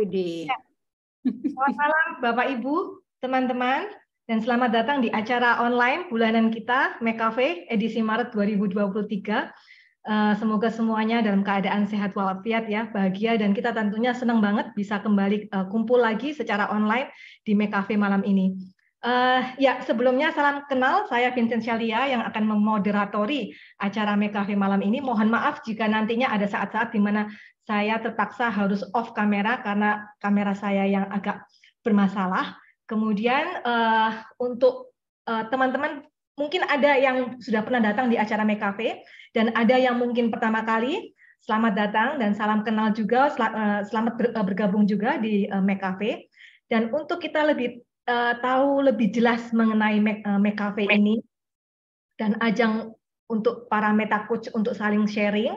Wede. Iya. Selamat malam Bapak Ibu, teman-teman, dan selamat datang di acara online bulanan kita Mekafe edisi Maret 2023. Eh, semoga semuanya dalam keadaan sehat walafiat ya, bahagia dan kita tentunya senang banget bisa kembali eh, kumpul lagi secara online di Mekafe malam ini. Uh, ya, sebelumnya salam kenal, saya Vincent Shalia yang akan memoderatori acara Mekafe malam ini. Mohon maaf jika nantinya ada saat-saat di mana saya terpaksa harus off kamera karena kamera saya yang agak bermasalah. Kemudian uh, untuk eh, teman-teman uh, mungkin ada yang sudah pernah datang di acara Mekafe dan ada yang mungkin pertama kali. Selamat datang dan salam kenal juga, eh, selamat bergabung juga di Mekafe. Dan untuk kita lebih uh, tahu lebih jelas mengenai Mekafe ini dan ajang untuk para meta coach untuk saling sharing,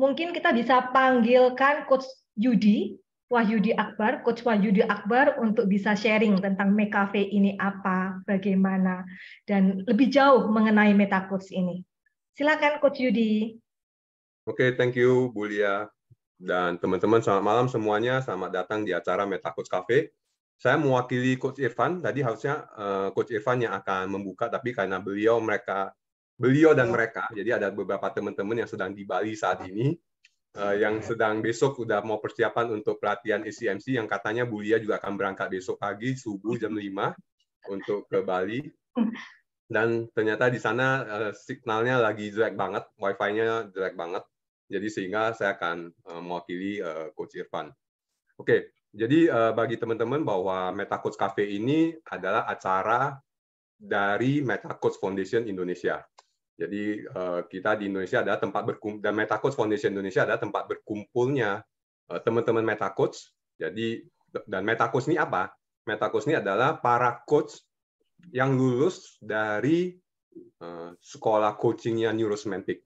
mungkin kita bisa panggilkan Coach Yudi, Wahyudi Akbar, Coach Wahyudi Akbar untuk bisa sharing tentang Cafe ini apa, bagaimana, dan lebih jauh mengenai Meta Coach ini. Silakan Coach Yudi. Oke, okay, thank you Bu Lia. Dan teman-teman selamat malam semuanya, selamat datang di acara Meta Coach Cafe. Saya mewakili Coach Irfan, tadi harusnya eh, Coach Irfan yang akan membuka, tapi karena beliau mereka beliau dan iya. mereka. Jadi ada beberapa teman-teman yang sedang di Bali saat ini eh, yang sedang besok udah mau persiapan untuk pelatihan ACMC yang katanya Bulia juga akan berangkat besok pagi subuh jam 5 untuk ke Bali. Dan ternyata di sana uh, signalnya lagi jelek banget, wifi-nya jelek banget. Jadi sehingga saya akan eh, mewakili uh, Coach Irfan. Oke, okay. jadi bagi teman-teman bahwa Meta Coach Cafe ini adalah acara dari Meta Coach Foundation Indonesia. Jadi eh, kita di Indonesia ada tempat berkumpul dan MetaCoach Foundation Indonesia ada tempat berkumpulnya eh, teman-teman MetaCoach. Jadi dan MetaCoach ini apa? MetaCoach ini adalah para coach yang lulus dari uh, sekolah coachingnya neurosemantic.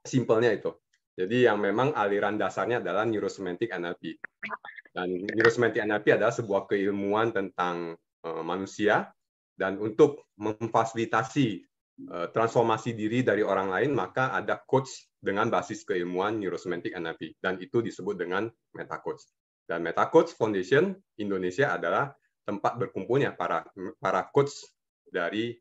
Simpelnya itu. Jadi yang memang aliran dasarnya adalah neurosemantic NLP. Dan neurosemantic NLP adalah sebuah keilmuan tentang uh, manusia dan untuk memfasilitasi Eh, transformasi diri dari orang lain, maka ada coach dengan basis keilmuan neurosemantic NLP, dan itu disebut dengan meta coach. Dan meta coach foundation Indonesia adalah tempat berkumpulnya para para coach dari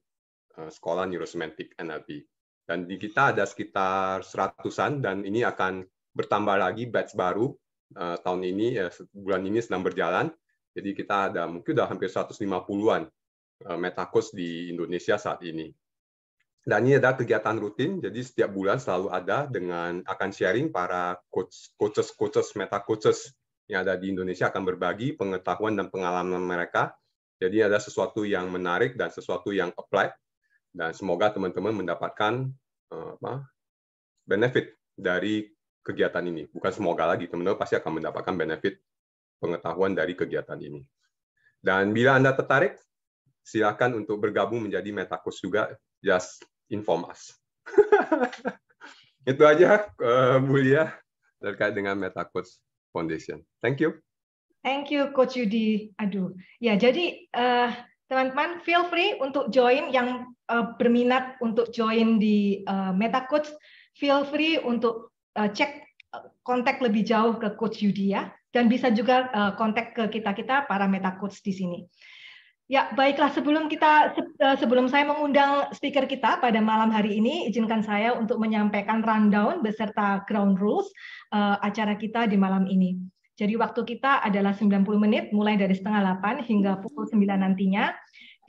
eh, sekolah neurosemantic NLP. Dan di kita ada sekitar seratusan, dan ini akan bertambah lagi batch baru eh, tahun ini, ya, bulan ini sedang berjalan. Jadi kita ada mungkin sudah hampir 150-an uh, meta coach di Indonesia saat ini dan ini ada kegiatan rutin, jadi setiap bulan selalu ada dengan akan sharing para coach, coaches, coaches, meta coaches yang ada di Indonesia akan berbagi pengetahuan dan pengalaman mereka. Jadi ada sesuatu yang menarik dan sesuatu yang apply dan semoga teman-teman mendapatkan eh, apa, benefit dari kegiatan ini. Bukan semoga lagi, teman-teman pasti akan mendapatkan benefit pengetahuan dari kegiatan ini. Dan bila Anda tertarik, silakan untuk bergabung menjadi meta coach juga. Just inform us. Itu aja uh, Bu Lia terkait dengan MetaCoach Foundation. Thank you. Thank you Coach Yudi. Aduh, ya jadi teman eh, teman-teman feel free untuk join yang uh, berminat untuk join di uh, MetaCoach, feel free untuk uh, cek kontak lebih jauh ke Coach Yudi ya dan bisa juga kontak ke kita kita para meta coach di sini. Ya, baiklah sebelum kita eh, sebelum saya mengundang speaker kita pada malam hari ini, izinkan saya untuk menyampaikan rundown beserta ground rules uh, acara kita di malam ini. Jadi waktu kita adalah 90 menit mulai dari setengah 8 hingga pukul 9 nantinya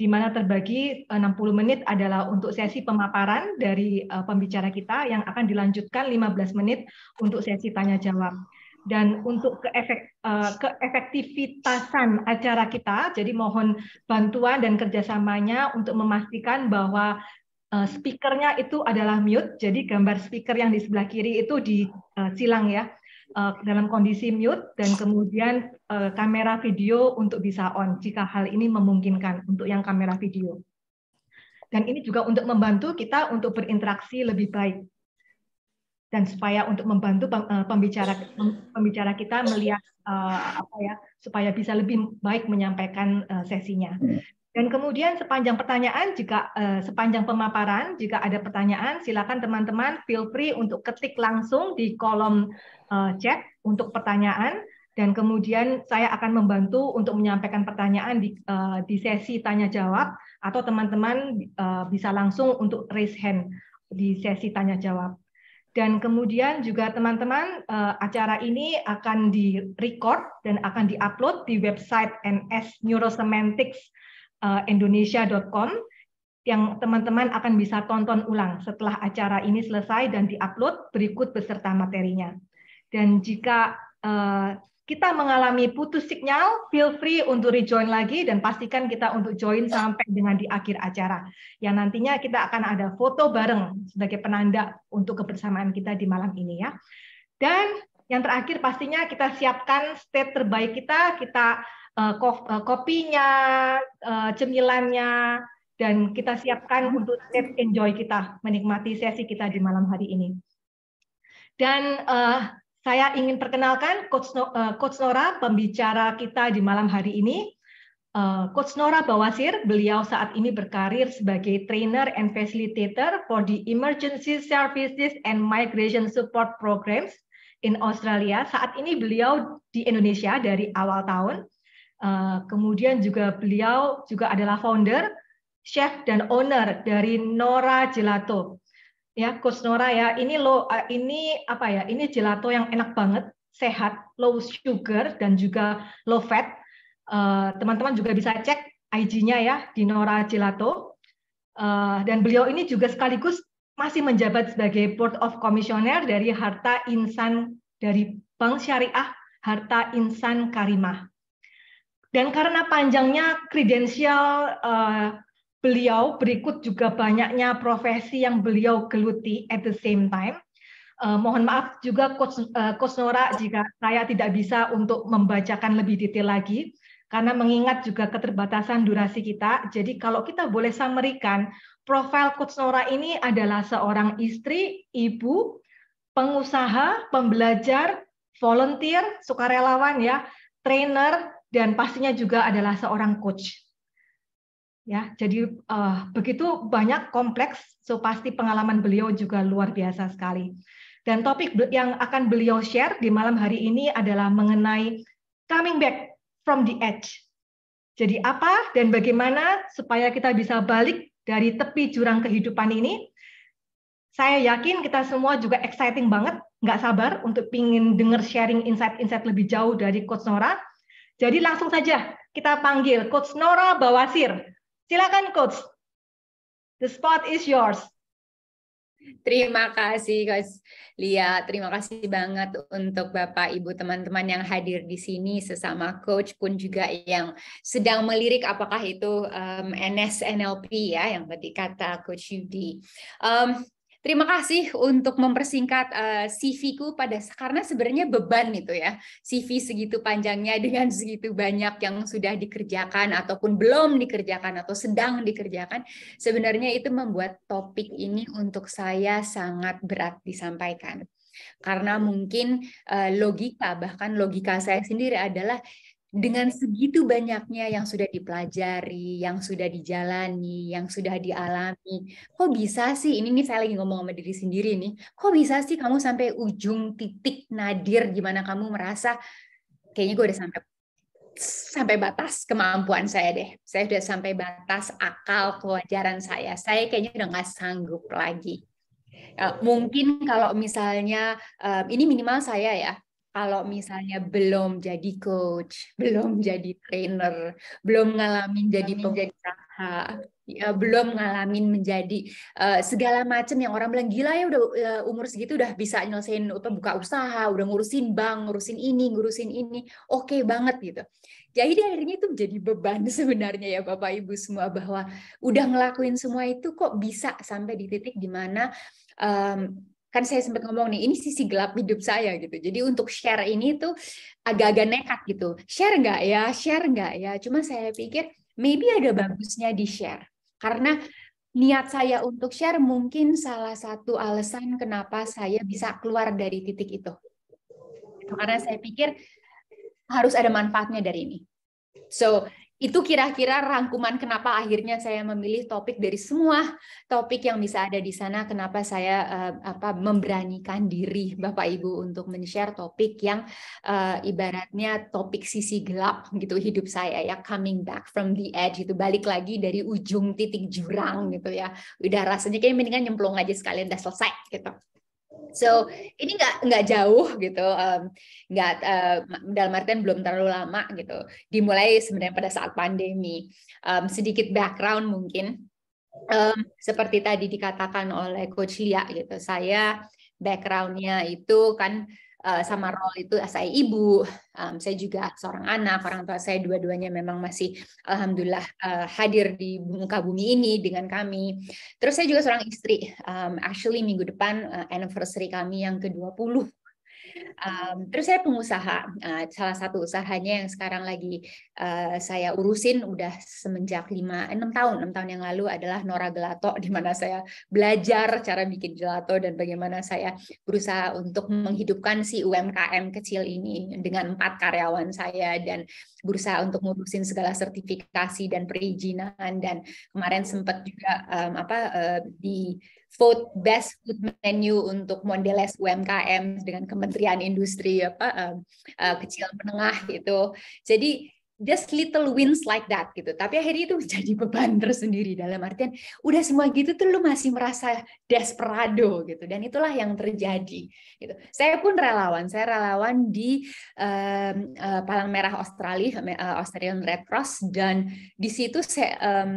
di mana terbagi 60 eh, menit adalah untuk sesi pemaparan dari uh, pembicara kita yang akan dilanjutkan 15 menit untuk sesi tanya jawab dan untuk keefek, eh, keefektivitasan acara kita. Jadi mohon bantuan dan kerjasamanya untuk memastikan bahwa eh, speakernya itu adalah mute. Jadi gambar speaker yang di sebelah kiri itu disilang eh, ya dalam kondisi mute dan kemudian kamera video untuk bisa on jika hal ini memungkinkan untuk yang kamera video. Dan ini juga untuk membantu kita untuk berinteraksi lebih baik dan supaya untuk membantu eh, pembicara pembicara kita melihat eh, apa ya supaya bisa lebih baik menyampaikan eh, sesinya. Hmm. Dan kemudian sepanjang pertanyaan jika sepanjang pemaparan jika ada pertanyaan silakan teman-teman feel free untuk ketik langsung di kolom uh, chat untuk pertanyaan dan kemudian saya akan membantu untuk menyampaikan pertanyaan di di sesi tanya jawab atau teman-teman bisa langsung untuk raise hand di sesi tanya jawab. Dan kemudian juga teman-teman eh, acara ini akan direcord dan akan di-upload di website nsneurosemantics.indonesia.com eh, yang teman-teman akan bisa tonton ulang setelah acara ini selesai dan diupload berikut beserta materinya. Dan jika eh, kita mengalami putus sinyal, feel free untuk rejoin lagi dan pastikan kita untuk join sampai dengan di akhir acara. Ya nantinya kita akan ada foto bareng sebagai penanda untuk kebersamaan kita di malam ini ya. Dan yang terakhir pastinya kita siapkan state terbaik kita, kita eh, eh, kopinya, eh, cemilannya, dan kita siapkan untuk state enjoy kita, menikmati sesi kita di malam hari ini. Dan saya ingin perkenalkan eh, Coach, Nora, pembicara kita di malam hari ini. Eh, Coach Nora Bawasir, beliau saat ini berkarir sebagai trainer and facilitator for the Emergency Services and Migration Support Programs in Australia. Saat ini beliau di Indonesia dari awal tahun. Eh, kemudian juga beliau juga adalah founder, chef dan owner dari Nora Gelato ya Coach Nora ya ini lo eh, ini apa ya ini gelato yang enak banget sehat low sugar dan juga low fat eh, teman-teman uh, juga bisa cek IG-nya ya di Nora Gelato uh, dan beliau ini juga sekaligus masih menjabat sebagai Board of Commissioner dari Harta Insan dari Bank Syariah Harta Insan Karimah dan karena panjangnya kredensial uh, beliau berikut juga banyaknya profesi yang beliau geluti at the same time. Uh, mohon maaf juga Coach, uh, jika saya tidak bisa untuk membacakan lebih detail lagi karena mengingat juga keterbatasan durasi kita. Jadi kalau kita boleh samerikan, profil Coach Nora ini adalah seorang istri, ibu, pengusaha, pembelajar, volunteer, sukarelawan ya, trainer dan pastinya juga adalah seorang coach ya jadi uh, begitu banyak kompleks so pasti pengalaman beliau juga luar biasa sekali dan topik yang akan beliau share di malam hari ini adalah mengenai coming back from the edge jadi apa dan bagaimana supaya kita bisa balik dari tepi jurang kehidupan ini saya yakin kita semua juga exciting banget nggak sabar untuk pingin dengar sharing insight-insight lebih jauh dari Coach Nora jadi langsung saja kita panggil Coach Nora Bawasir. Silakan coach. The spot is yours. Terima kasih Coach Lia, terima kasih banget untuk Bapak Ibu teman-teman yang hadir di sini sesama coach pun juga yang sedang melirik apakah itu um, NS NLP ya yang tadi kata Coach Yudi. Um, Terima kasih untuk mempersingkat eh, CV-ku pada karena sebenarnya beban itu ya. CV segitu panjangnya dengan segitu banyak yang sudah dikerjakan ataupun belum dikerjakan atau sedang dikerjakan, sebenarnya itu membuat topik ini untuk saya sangat berat disampaikan. Karena mungkin eh, logika bahkan logika saya sendiri adalah dengan segitu banyaknya yang sudah dipelajari, yang sudah dijalani, yang sudah dialami, kok bisa sih, ini nih saya lagi ngomong sama diri sendiri nih, kok bisa sih kamu sampai ujung titik nadir gimana kamu merasa, kayaknya gue udah sampai sampai batas kemampuan saya deh. Saya udah sampai batas akal kewajaran saya. Saya kayaknya udah nggak sanggup lagi. Eh, mungkin kalau misalnya, eh, ini minimal saya ya, kalau misalnya belum jadi coach, belum jadi trainer, belum ngalamin jadi pengusaha, ya, belum ngalamin menjadi uh, segala macam yang orang bilang gila ya udah uh, umur segitu udah bisa nyelesain apa buka usaha, udah ngurusin bank, ngurusin ini, ngurusin ini, oke okay banget gitu. Jadi akhirnya itu menjadi beban sebenarnya ya Bapak Ibu semua bahwa udah ngelakuin semua itu kok bisa sampai di titik dimana um, mmm, kan saya sempat ngomong nih ini sisi gelap hidup saya gitu jadi untuk share ini tuh agak-agak nekat gitu share nggak ya share nggak ya cuma saya pikir maybe ada bagusnya di share karena niat saya untuk share mungkin salah satu alasan kenapa saya bisa keluar dari titik itu karena saya pikir harus ada manfaatnya dari ini so itu kira-kira rangkuman kenapa akhirnya saya memilih topik dari semua topik yang bisa ada di sana kenapa saya uh, apa memberanikan diri Bapak Ibu untuk men-share topik yang uh, ibaratnya topik sisi gelap gitu hidup saya ya coming back from the edge itu balik lagi dari ujung titik jurang gitu ya udah rasanya kayak mendingan nyemplung aja sekalian udah selesai gitu. So ini nggak nggak jauh gitu, nggak um, uh, dalam artian belum terlalu lama gitu. Dimulai sebenarnya pada saat pandemi. Um, sedikit background mungkin, um, seperti tadi dikatakan oleh Coach Lia gitu. Saya backgroundnya itu kan Eh, sama role itu saya ibu, um, saya juga seorang anak, orang tua saya dua-duanya memang masih alhamdulillah uh, hadir di muka bumi ini dengan kami. Terus saya juga seorang istri, um, actually minggu depan uh, anniversary kami yang ke-20 Um, terus saya pengusaha, uh, salah satu usahanya yang sekarang lagi uh, saya urusin udah semenjak lima 6 tahun, enam tahun yang lalu adalah Nora Gelato di mana saya belajar cara bikin gelato dan bagaimana saya berusaha untuk menghidupkan si UMKM kecil ini dengan empat karyawan saya dan berusaha untuk ngurusin segala sertifikasi dan perizinan dan kemarin sempat juga um, apa uh, di Food best food menu untuk modeles UMKM dengan Kementerian Industri apa uh, uh, kecil menengah gitu. Jadi just little wins like that gitu. Tapi akhirnya itu menjadi beban tersendiri dalam artian udah semua gitu tuh lu masih merasa desperado gitu dan itulah yang terjadi gitu. Saya pun relawan, saya relawan di um, uh, Palang Merah Australia, Australian Red Cross dan di situ saya um,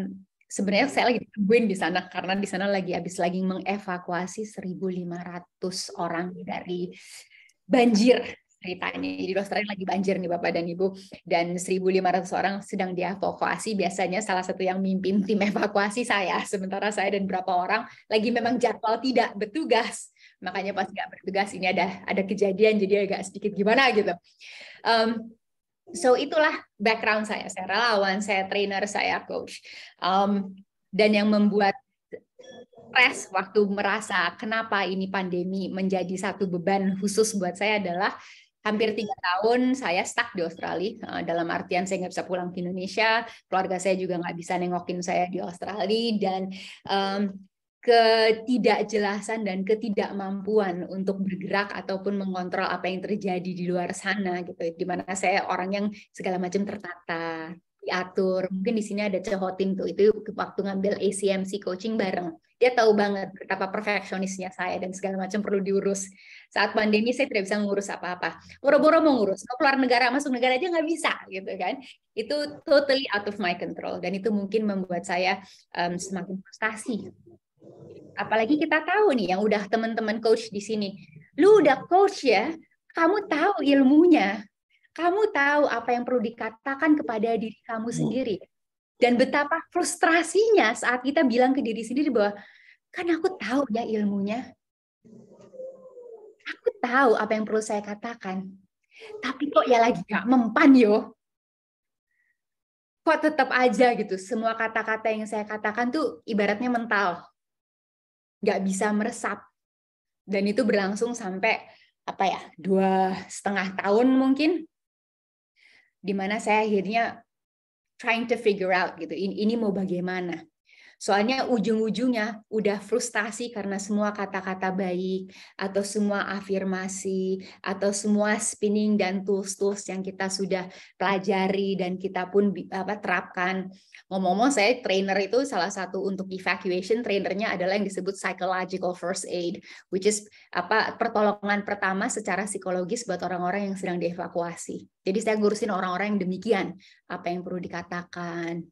sebenarnya saya lagi nungguin di sana karena di sana lagi habis lagi mengevakuasi 1.500 orang dari banjir ceritanya. Jadi di Australia lagi banjir nih Bapak dan Ibu dan 1.500 orang sedang dievakuasi. Biasanya salah satu yang mimpin tim evakuasi saya, sementara saya dan beberapa orang lagi memang jadwal tidak bertugas. Makanya pas nggak bertugas ini ada ada kejadian jadi agak sedikit gimana gitu. Um, so itulah background saya saya relawan saya trainer saya coach um, dan yang membuat stress waktu merasa kenapa ini pandemi menjadi satu beban khusus buat saya adalah hampir tiga tahun saya stuck di Australia uh, dalam artian saya nggak bisa pulang ke Indonesia keluarga saya juga nggak bisa nengokin saya di Australia dan um, ketidakjelasan dan ketidakmampuan untuk bergerak ataupun mengontrol apa yang terjadi di luar sana gitu. Dimana saya orang yang segala macam tertata, diatur. Mungkin di sini ada cehotin tuh itu waktu ngambil ACMC coaching bareng. Dia tahu banget betapa perfeksionisnya saya dan segala macam perlu diurus. Saat pandemi saya tidak bisa ngurus apa-apa. Boro-boro mau ngurus, mau keluar negara, masuk negara aja nggak bisa gitu kan. Itu totally out of my control dan itu mungkin membuat saya um, semakin frustasi Apalagi kita tahu nih yang udah teman-teman coach di sini. Lu udah coach ya, kamu tahu ilmunya. Kamu tahu apa yang perlu dikatakan kepada diri kamu hmm. sendiri. Dan betapa frustrasinya saat kita bilang ke diri sendiri bahwa kan aku tahu ya ilmunya. Aku tahu apa yang perlu saya katakan. Tapi kok ya lagi gak mempan yo. Kok tetap aja gitu, semua kata-kata yang saya katakan tuh ibaratnya mental nggak bisa meresap dan itu berlangsung sampai apa ya dua setengah tahun mungkin dimana saya akhirnya trying to figure out gitu ini, ini mau bagaimana Soalnya ujung-ujungnya udah frustasi karena semua kata-kata baik atau semua afirmasi atau semua spinning dan tools-tools yang kita sudah pelajari dan kita pun apa terapkan. Ngomong-ngomong saya trainer itu salah satu untuk evacuation trainernya adalah yang disebut psychological first aid which is apa pertolongan pertama secara psikologis buat orang-orang yang sedang dievakuasi. Jadi saya ngurusin orang-orang yang demikian, apa yang perlu dikatakan,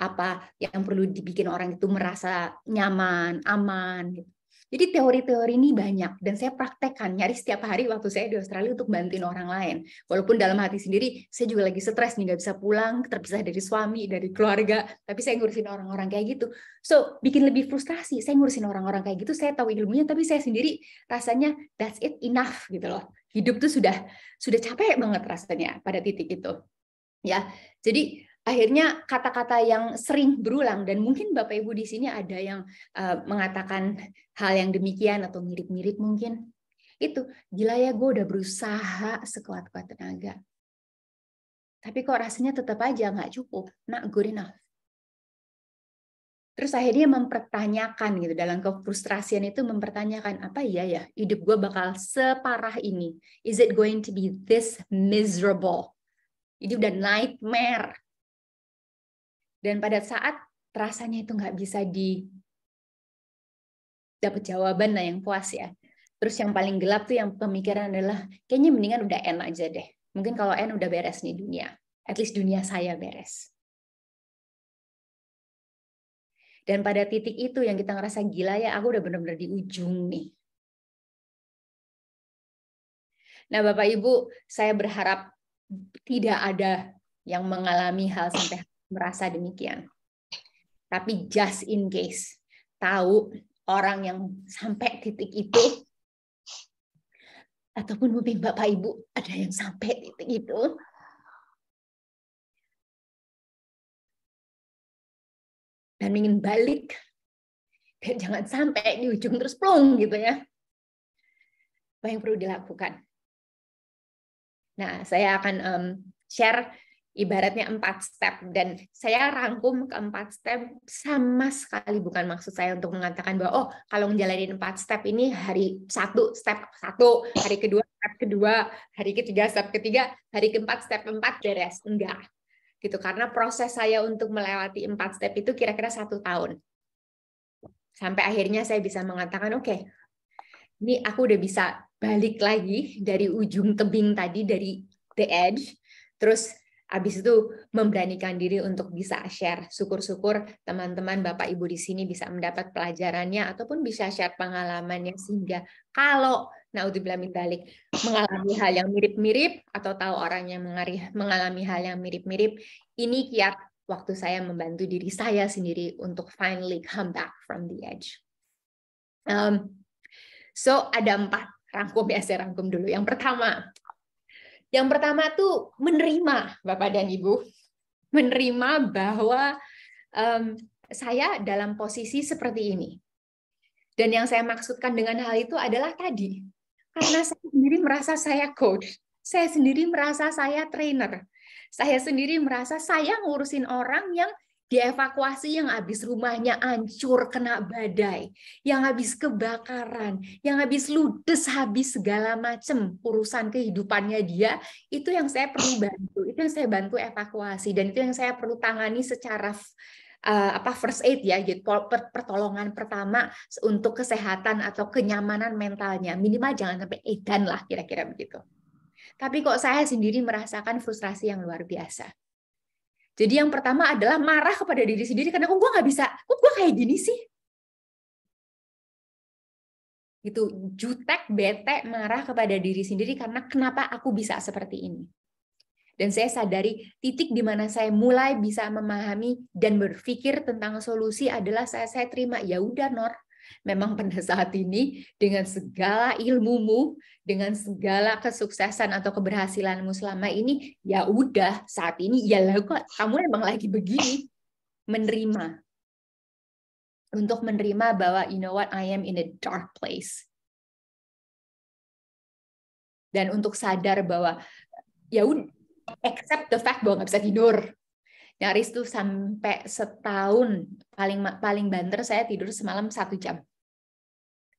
apa yang perlu dibikin orang itu merasa nyaman, aman gitu. Jadi teori-teori ini banyak dan saya praktekkan nyaris setiap hari waktu saya di Australia untuk bantuin orang lain. Walaupun dalam hati sendiri saya juga lagi stres nih nggak bisa pulang, terpisah dari suami, dari keluarga, tapi saya ngurusin orang-orang kayak gitu. So, bikin lebih frustrasi. Saya ngurusin orang-orang kayak gitu, saya tahu ilmunya tapi saya sendiri rasanya that's it enough gitu loh. Hidup tuh sudah sudah capek banget rasanya pada titik itu. Ya. Jadi akhirnya kata-kata yang sering berulang dan mungkin Bapak Ibu di sini ada yang uh, mengatakan hal yang demikian atau mirip-mirip mungkin. Itu, gila ya gue udah berusaha sekuat-kuat tenaga. Tapi kok rasanya tetap aja nggak cukup, not good enough. Terus akhirnya mempertanyakan gitu dalam kefrustrasian itu mempertanyakan apa iya ya hidup gue bakal separah ini. Is it going to be this miserable? Ini udah nightmare dan pada saat rasanya itu nggak bisa di dapat jawaban lah yang puas ya. Terus yang paling gelap tuh yang pemikiran adalah kayaknya mendingan udah N aja deh. Mungkin kalau N udah beres nih dunia. At least dunia saya beres. Dan pada titik itu yang kita ngerasa gila ya aku udah bener-bener di ujung nih. Nah Bapak Ibu saya berharap tidak ada yang mengalami hal sampai merasa demikian. Tapi just in case, tahu orang yang sampai titik itu, ataupun mungkin Bapak Ibu ada yang sampai titik itu, dan ingin balik, dan jangan sampai di ujung terus plong gitu ya. Apa yang perlu dilakukan? Nah, saya akan um, share ibaratnya empat step dan saya rangkum ke empat step sama sekali bukan maksud saya untuk mengatakan bahwa oh kalau menjalani empat step ini hari satu step satu hari kedua step kedua hari ketiga step ketiga hari keempat step empat beres enggak gitu karena proses saya untuk melewati empat step itu kira-kira satu tahun sampai akhirnya saya bisa mengatakan oke okay, ini aku udah bisa balik lagi dari ujung tebing tadi dari the edge terus Habis itu memberanikan diri untuk bisa share. Syukur-syukur teman-teman Bapak Ibu di sini bisa mendapat pelajarannya ataupun bisa share pengalamannya sehingga kalau naudzubillah min dalik mengalami hal yang mirip-mirip atau tahu orang yang mengalami hal yang mirip-mirip, ini kiat waktu saya membantu diri saya sendiri untuk finally come back from the edge. Um, so ada empat rangkum ya saya rangkum dulu. Yang pertama, yang pertama tuh menerima Bapak dan Ibu, menerima bahwa um, saya dalam posisi seperti ini. Dan yang saya maksudkan dengan hal itu adalah tadi, karena saya sendiri merasa saya coach, saya sendiri merasa saya trainer, saya sendiri merasa saya ngurusin orang yang dievakuasi yang habis rumahnya hancur kena badai, yang habis kebakaran, yang habis ludes habis segala macam urusan kehidupannya dia, itu yang saya perlu bantu, itu yang saya bantu evakuasi dan itu yang saya perlu tangani secara uh, apa first aid ya gitu pertolongan pertama untuk kesehatan atau kenyamanan mentalnya minimal jangan sampai edan lah kira-kira begitu. Tapi kok saya sendiri merasakan frustrasi yang luar biasa. Jadi yang pertama adalah marah kepada diri sendiri karena kok gue nggak bisa, kok gue kayak gini sih? Gitu, jutek, bete, marah kepada diri sendiri karena kenapa aku bisa seperti ini. Dan saya sadari titik di mana saya mulai bisa memahami dan berpikir tentang solusi adalah saya saya terima ya udah Nor, Memang pada saat ini dengan segala ilmumu, dengan segala kesuksesan atau keberhasilanmu selama ini, ya udah saat ini ya kok kamu emang lagi begini menerima untuk menerima bahwa you know what I am in a dark place dan untuk sadar bahwa ya udah accept the fact bahwa nggak bisa tidur nyaris tuh sampai setahun paling paling banter saya tidur semalam satu jam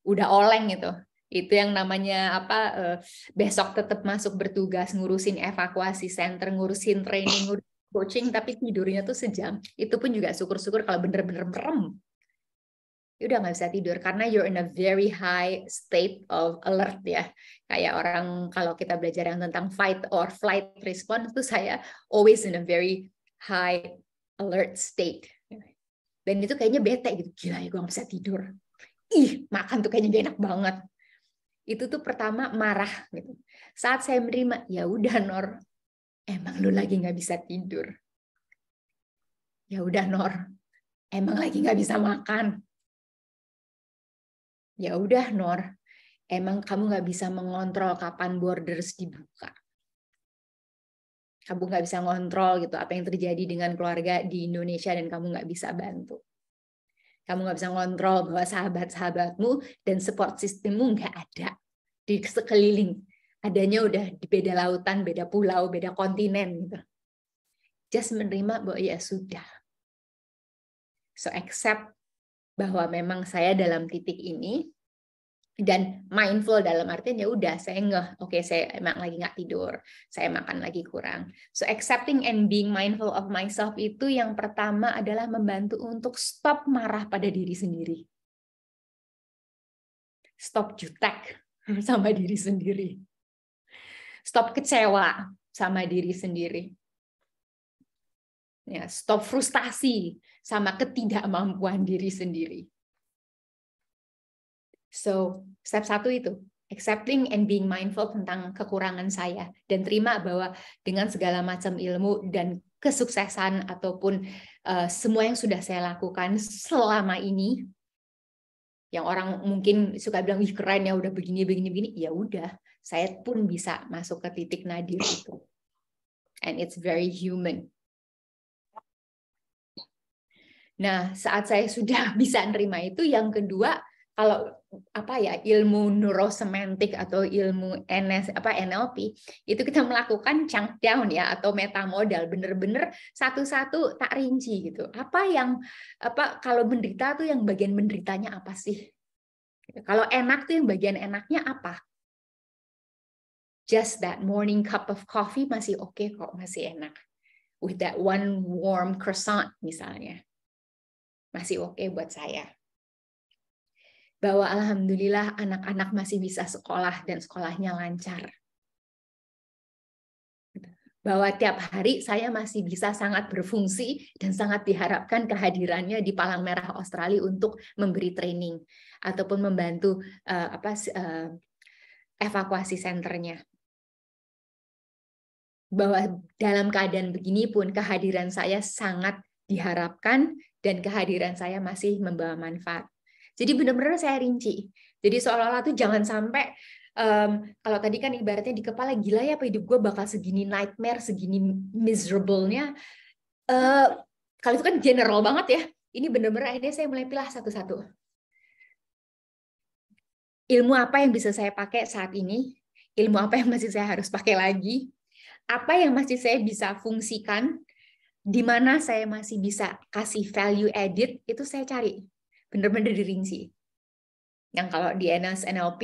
udah oleng gitu itu yang namanya apa eh, besok tetap masuk bertugas ngurusin evakuasi center ngurusin training ngurusin coaching tapi tidurnya tuh sejam itu pun juga syukur-syukur kalau bener-bener merem ya udah nggak bisa tidur karena you're in a very high state of alert ya kayak orang kalau kita belajar yang tentang fight or flight response tuh saya always in a very high alert state. Dan itu kayaknya bete gitu. Gila ya gue gak bisa tidur. Ih makan tuh kayaknya gak enak banget. Itu tuh pertama marah gitu. Saat saya menerima, ya udah Nor, emang lu lagi gak bisa tidur. Ya udah Nor, emang lagi gak bisa makan. Ya udah Nor, emang kamu gak bisa mengontrol kapan borders dibuka kamu nggak bisa ngontrol gitu apa yang terjadi dengan keluarga di Indonesia dan kamu nggak bisa bantu. Kamu nggak bisa ngontrol bahwa sahabat-sahabatmu dan support sistemmu nggak ada di sekeliling. Adanya udah di beda lautan, beda pulau, beda kontinen gitu. Just menerima bahwa ya sudah. So accept bahwa memang saya dalam titik ini dan mindful dalam artian ya udah saya ngeh oke okay, saya emang lagi nggak tidur saya makan lagi kurang so accepting and being mindful of myself itu yang pertama adalah membantu untuk stop marah pada diri sendiri stop jutek sama diri sendiri stop kecewa sama diri sendiri ya stop frustasi sama ketidakmampuan diri sendiri So, step satu itu, accepting and being mindful tentang kekurangan saya. Dan terima bahwa dengan segala macam ilmu dan kesuksesan ataupun uh, semua yang sudah saya lakukan selama ini, yang orang mungkin suka bilang, wih keren ya udah begini, begini, begini. Ya udah, saya pun bisa masuk ke titik nadir itu. And it's very human. Nah, saat saya sudah bisa nerima itu, yang kedua, kalau apa ya ilmu neurosemantik atau ilmu NS apa NLP itu kita melakukan chunk down ya atau modal bener-bener satu-satu tak rinci gitu apa yang apa kalau menderita tuh yang bagian menderitanya apa sih kalau enak tuh yang bagian enaknya apa just that morning cup of coffee masih oke okay kok masih enak with that one warm croissant misalnya masih oke okay buat saya bahwa alhamdulillah anak-anak masih bisa sekolah dan sekolahnya lancar. Bahwa tiap hari saya masih bisa sangat berfungsi dan sangat diharapkan kehadirannya di Palang Merah Australia untuk memberi training ataupun membantu uh, apa uh, evakuasi senternya bahwa dalam keadaan begini pun kehadiran saya sangat diharapkan dan kehadiran saya masih membawa manfaat. Jadi benar-benar saya rinci. Jadi seolah-olah tuh jangan sampai um, kalau tadi kan ibaratnya di kepala gila ya apa hidup gue bakal segini nightmare, segini miserablenya. Uh, kalau itu kan general banget ya. Ini benar-benar akhirnya saya mulai pilih satu-satu. Ilmu apa yang bisa saya pakai saat ini? Ilmu apa yang masih saya harus pakai lagi? Apa yang masih saya bisa fungsikan? Di mana saya masih bisa kasih value edit? Itu saya cari bener-bener dirinci. Yang kalau di NLP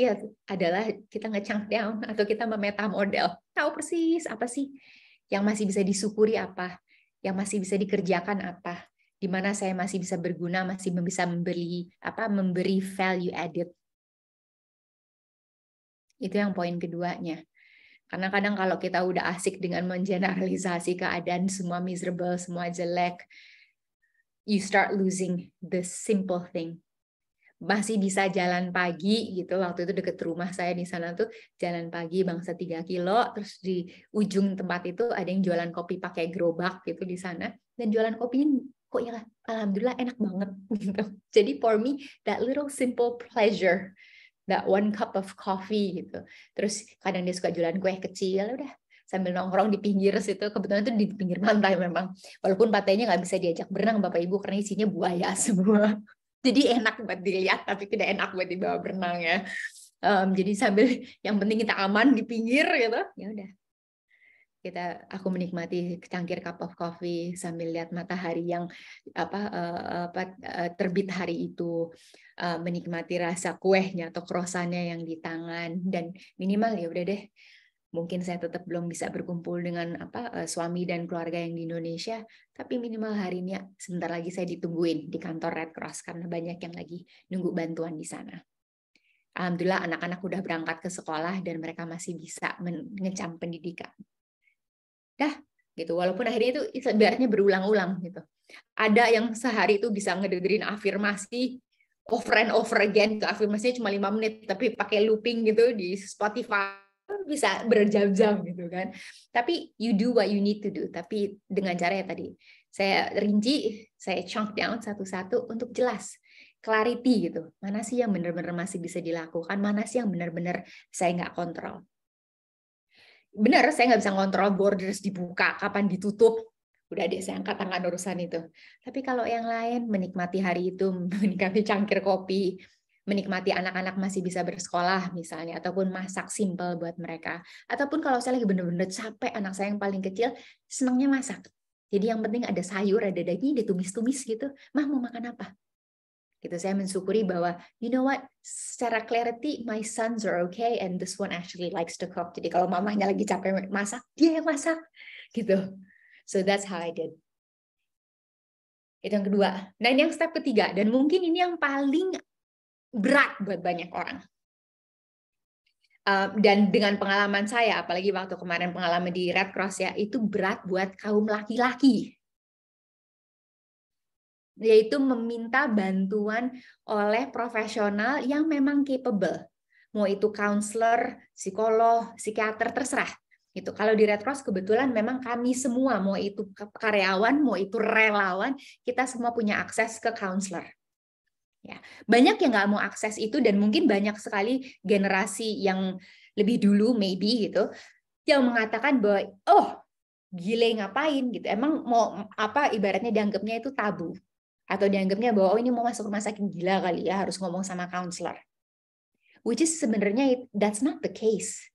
adalah kita nge down atau kita memeta model. Tahu persis apa sih yang masih bisa disyukuri apa, yang masih bisa dikerjakan apa, di mana saya masih bisa berguna, masih bisa memberi apa memberi value added. Itu yang poin keduanya. Karena kadang kalau kita udah asik dengan mengeneralisasi keadaan semua miserable, semua jelek, you start losing the simple thing. Masih bisa jalan pagi gitu, waktu itu deket rumah saya di sana tuh jalan pagi bangsa 3 kilo, terus di ujung tempat itu ada yang jualan kopi pakai gerobak gitu di sana, dan jualan kopi kok ya alhamdulillah enak banget gitu. Jadi for me that little simple pleasure, that one cup of coffee gitu. Terus kadang dia suka jualan kue kecil, ya udah sambil nongkrong di pinggir situ kebetulan itu di pinggir pantai memang walaupun pantainya nggak bisa diajak berenang bapak ibu karena isinya buaya semua jadi enak buat dilihat tapi tidak enak buat dibawa berenang ya um, jadi sambil yang penting kita aman di pinggir gitu ya udah kita aku menikmati cangkir cup of coffee sambil lihat matahari yang apa, eh, apa eh, terbit hari itu eh, menikmati rasa kuehnya atau kerosannya yang di tangan dan minimal ya udah deh mungkin saya tetap belum bisa berkumpul dengan apa eh, suami dan keluarga yang di Indonesia, tapi minimal hari ini sebentar lagi saya ditungguin di kantor Red Cross karena banyak yang lagi nunggu bantuan di sana. Alhamdulillah anak-anak udah berangkat ke sekolah dan mereka masih bisa mengecam pendidikan. Dah, gitu. Walaupun akhirnya itu sebenarnya berulang-ulang gitu. Ada yang sehari itu bisa ngedengerin afirmasi over and over again. Afirmasinya cuma lima menit tapi pakai looping gitu di Spotify bisa berjam-jam gitu kan. Tapi you do what you need to do. Tapi dengan hmm. cara yang tadi saya rinci, saya chunk down satu-satu untuk jelas clarity gitu. Mana sih yang benar-benar masih bisa dilakukan, mana sih yang benar-benar saya nggak kontrol. Benar, saya nggak bisa kontrol borders dibuka, kapan ditutup, udah deh saya angkat tangan urusan itu. Tapi kalau yang lain menikmati hari itu, menikmati cangkir kopi, menikmati anak-anak masih bisa bersekolah misalnya ataupun masak simple buat mereka ataupun kalau saya lagi bener-bener capek anak saya yang paling kecil senangnya masak jadi yang penting ada sayur ada daging ditumis-tumis gitu mah mau makan apa gitu saya mensyukuri bahwa you know what secara clarity my sons are okay and this one actually likes to cook jadi kalau mamahnya lagi capek masak dia yang masak gitu so that's how I did itu yang kedua. Nah, ini yang step ketiga dan mungkin ini yang paling berat buat banyak orang. Uh, dan dengan pengalaman saya, apalagi waktu kemarin pengalaman di Red Cross ya, itu berat buat kaum laki-laki. Yaitu meminta bantuan oleh profesional yang memang capable. Mau itu counselor, psikolog, psikiater, terserah. Gitu. Kalau di Red Cross kebetulan memang kami semua, mau itu karyawan, mau itu relawan, kita semua punya akses ke counselor Ya, banyak yang nggak mau akses itu dan mungkin banyak sekali generasi yang lebih dulu maybe gitu yang mengatakan bahwa oh gile ngapain gitu emang mau apa ibaratnya dianggapnya itu tabu atau dianggapnya bahwa oh ini mau masuk rumah sakit gila kali ya harus ngomong sama counselor which is sebenarnya that's not the case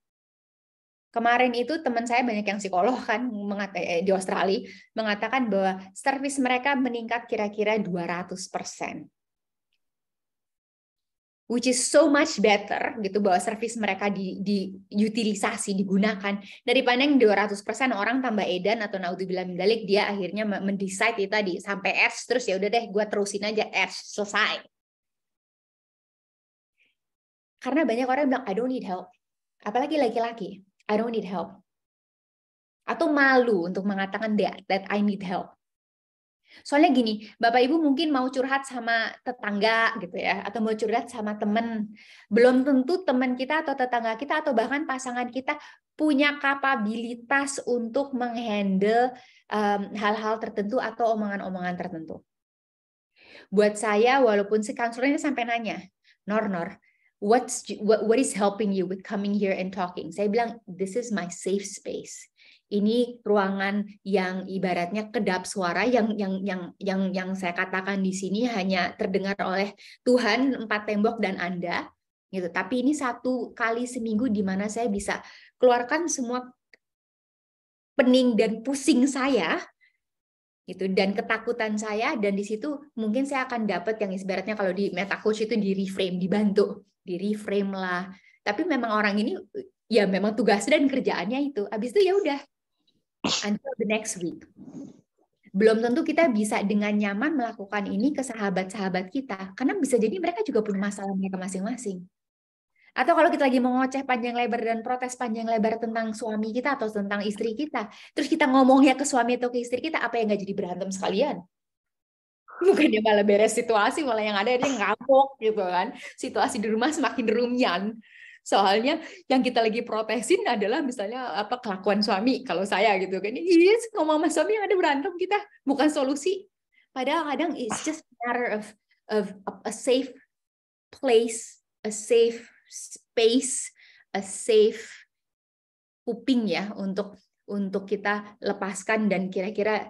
kemarin itu teman saya banyak yang psikolog kan eh, di Australia mengatakan bahwa service mereka meningkat kira-kira 200 persen which is so much better gitu bahwa service mereka di, di utilisasi digunakan daripada yang 200% orang tambah edan atau naudzubillah bilang mendalik dia akhirnya mendesain itu tadi sampai S terus ya udah deh gue terusin aja S selesai. Karena banyak orang bilang I don't need help. Apalagi laki-laki, I don't need help. Atau malu untuk mengatakan that, that I need help. Soalnya gini, Bapak Ibu mungkin mau curhat sama tetangga gitu ya, atau mau curhat sama teman. Belum tentu teman kita atau tetangga kita atau bahkan pasangan kita punya kapabilitas untuk menghandle hal mmm, hal-hal tertentu atau omongan-omongan tertentu. Buat saya, walaupun si counselornya sampai nanya, Nor, Nor, what's, what, what is helping you with coming here and talking? Saya bilang, this is my safe space ini ruangan yang ibaratnya kedap suara yang yang yang yang yang saya katakan di sini hanya terdengar oleh Tuhan empat tembok dan Anda gitu. Tapi ini satu kali seminggu di mana saya bisa keluarkan semua pening dan pusing saya gitu dan ketakutan saya dan di situ mungkin saya akan dapat yang ibaratnya kalau di meta coach itu di reframe dibantu di reframe lah tapi memang orang ini ya memang tugas dan kerjaannya itu habis itu ya udah until the next week. Belum tentu kita bisa dengan nyaman melakukan ini ke sahabat-sahabat kita, karena bisa jadi mereka juga punya masalah mereka masing-masing. Atau kalau kita lagi mengoceh panjang lebar dan protes panjang lebar tentang suami kita atau tentang istri kita, terus kita ngomongnya ke suami atau ke istri kita, apa yang nggak jadi berantem sekalian? Bukannya malah beres situasi, malah yang ada dia ngapok gitu kan. Situasi di rumah semakin rumian. Soalnya yang kita lagi protesin adalah misalnya apa kelakuan suami kalau saya gitu kan. Iya, ngomong sama suami yang ada berantem kita bukan solusi. Padahal kadang it's just a matter of of a safe place, a safe space, a safe kuping ya untuk untuk kita lepaskan dan kira-kira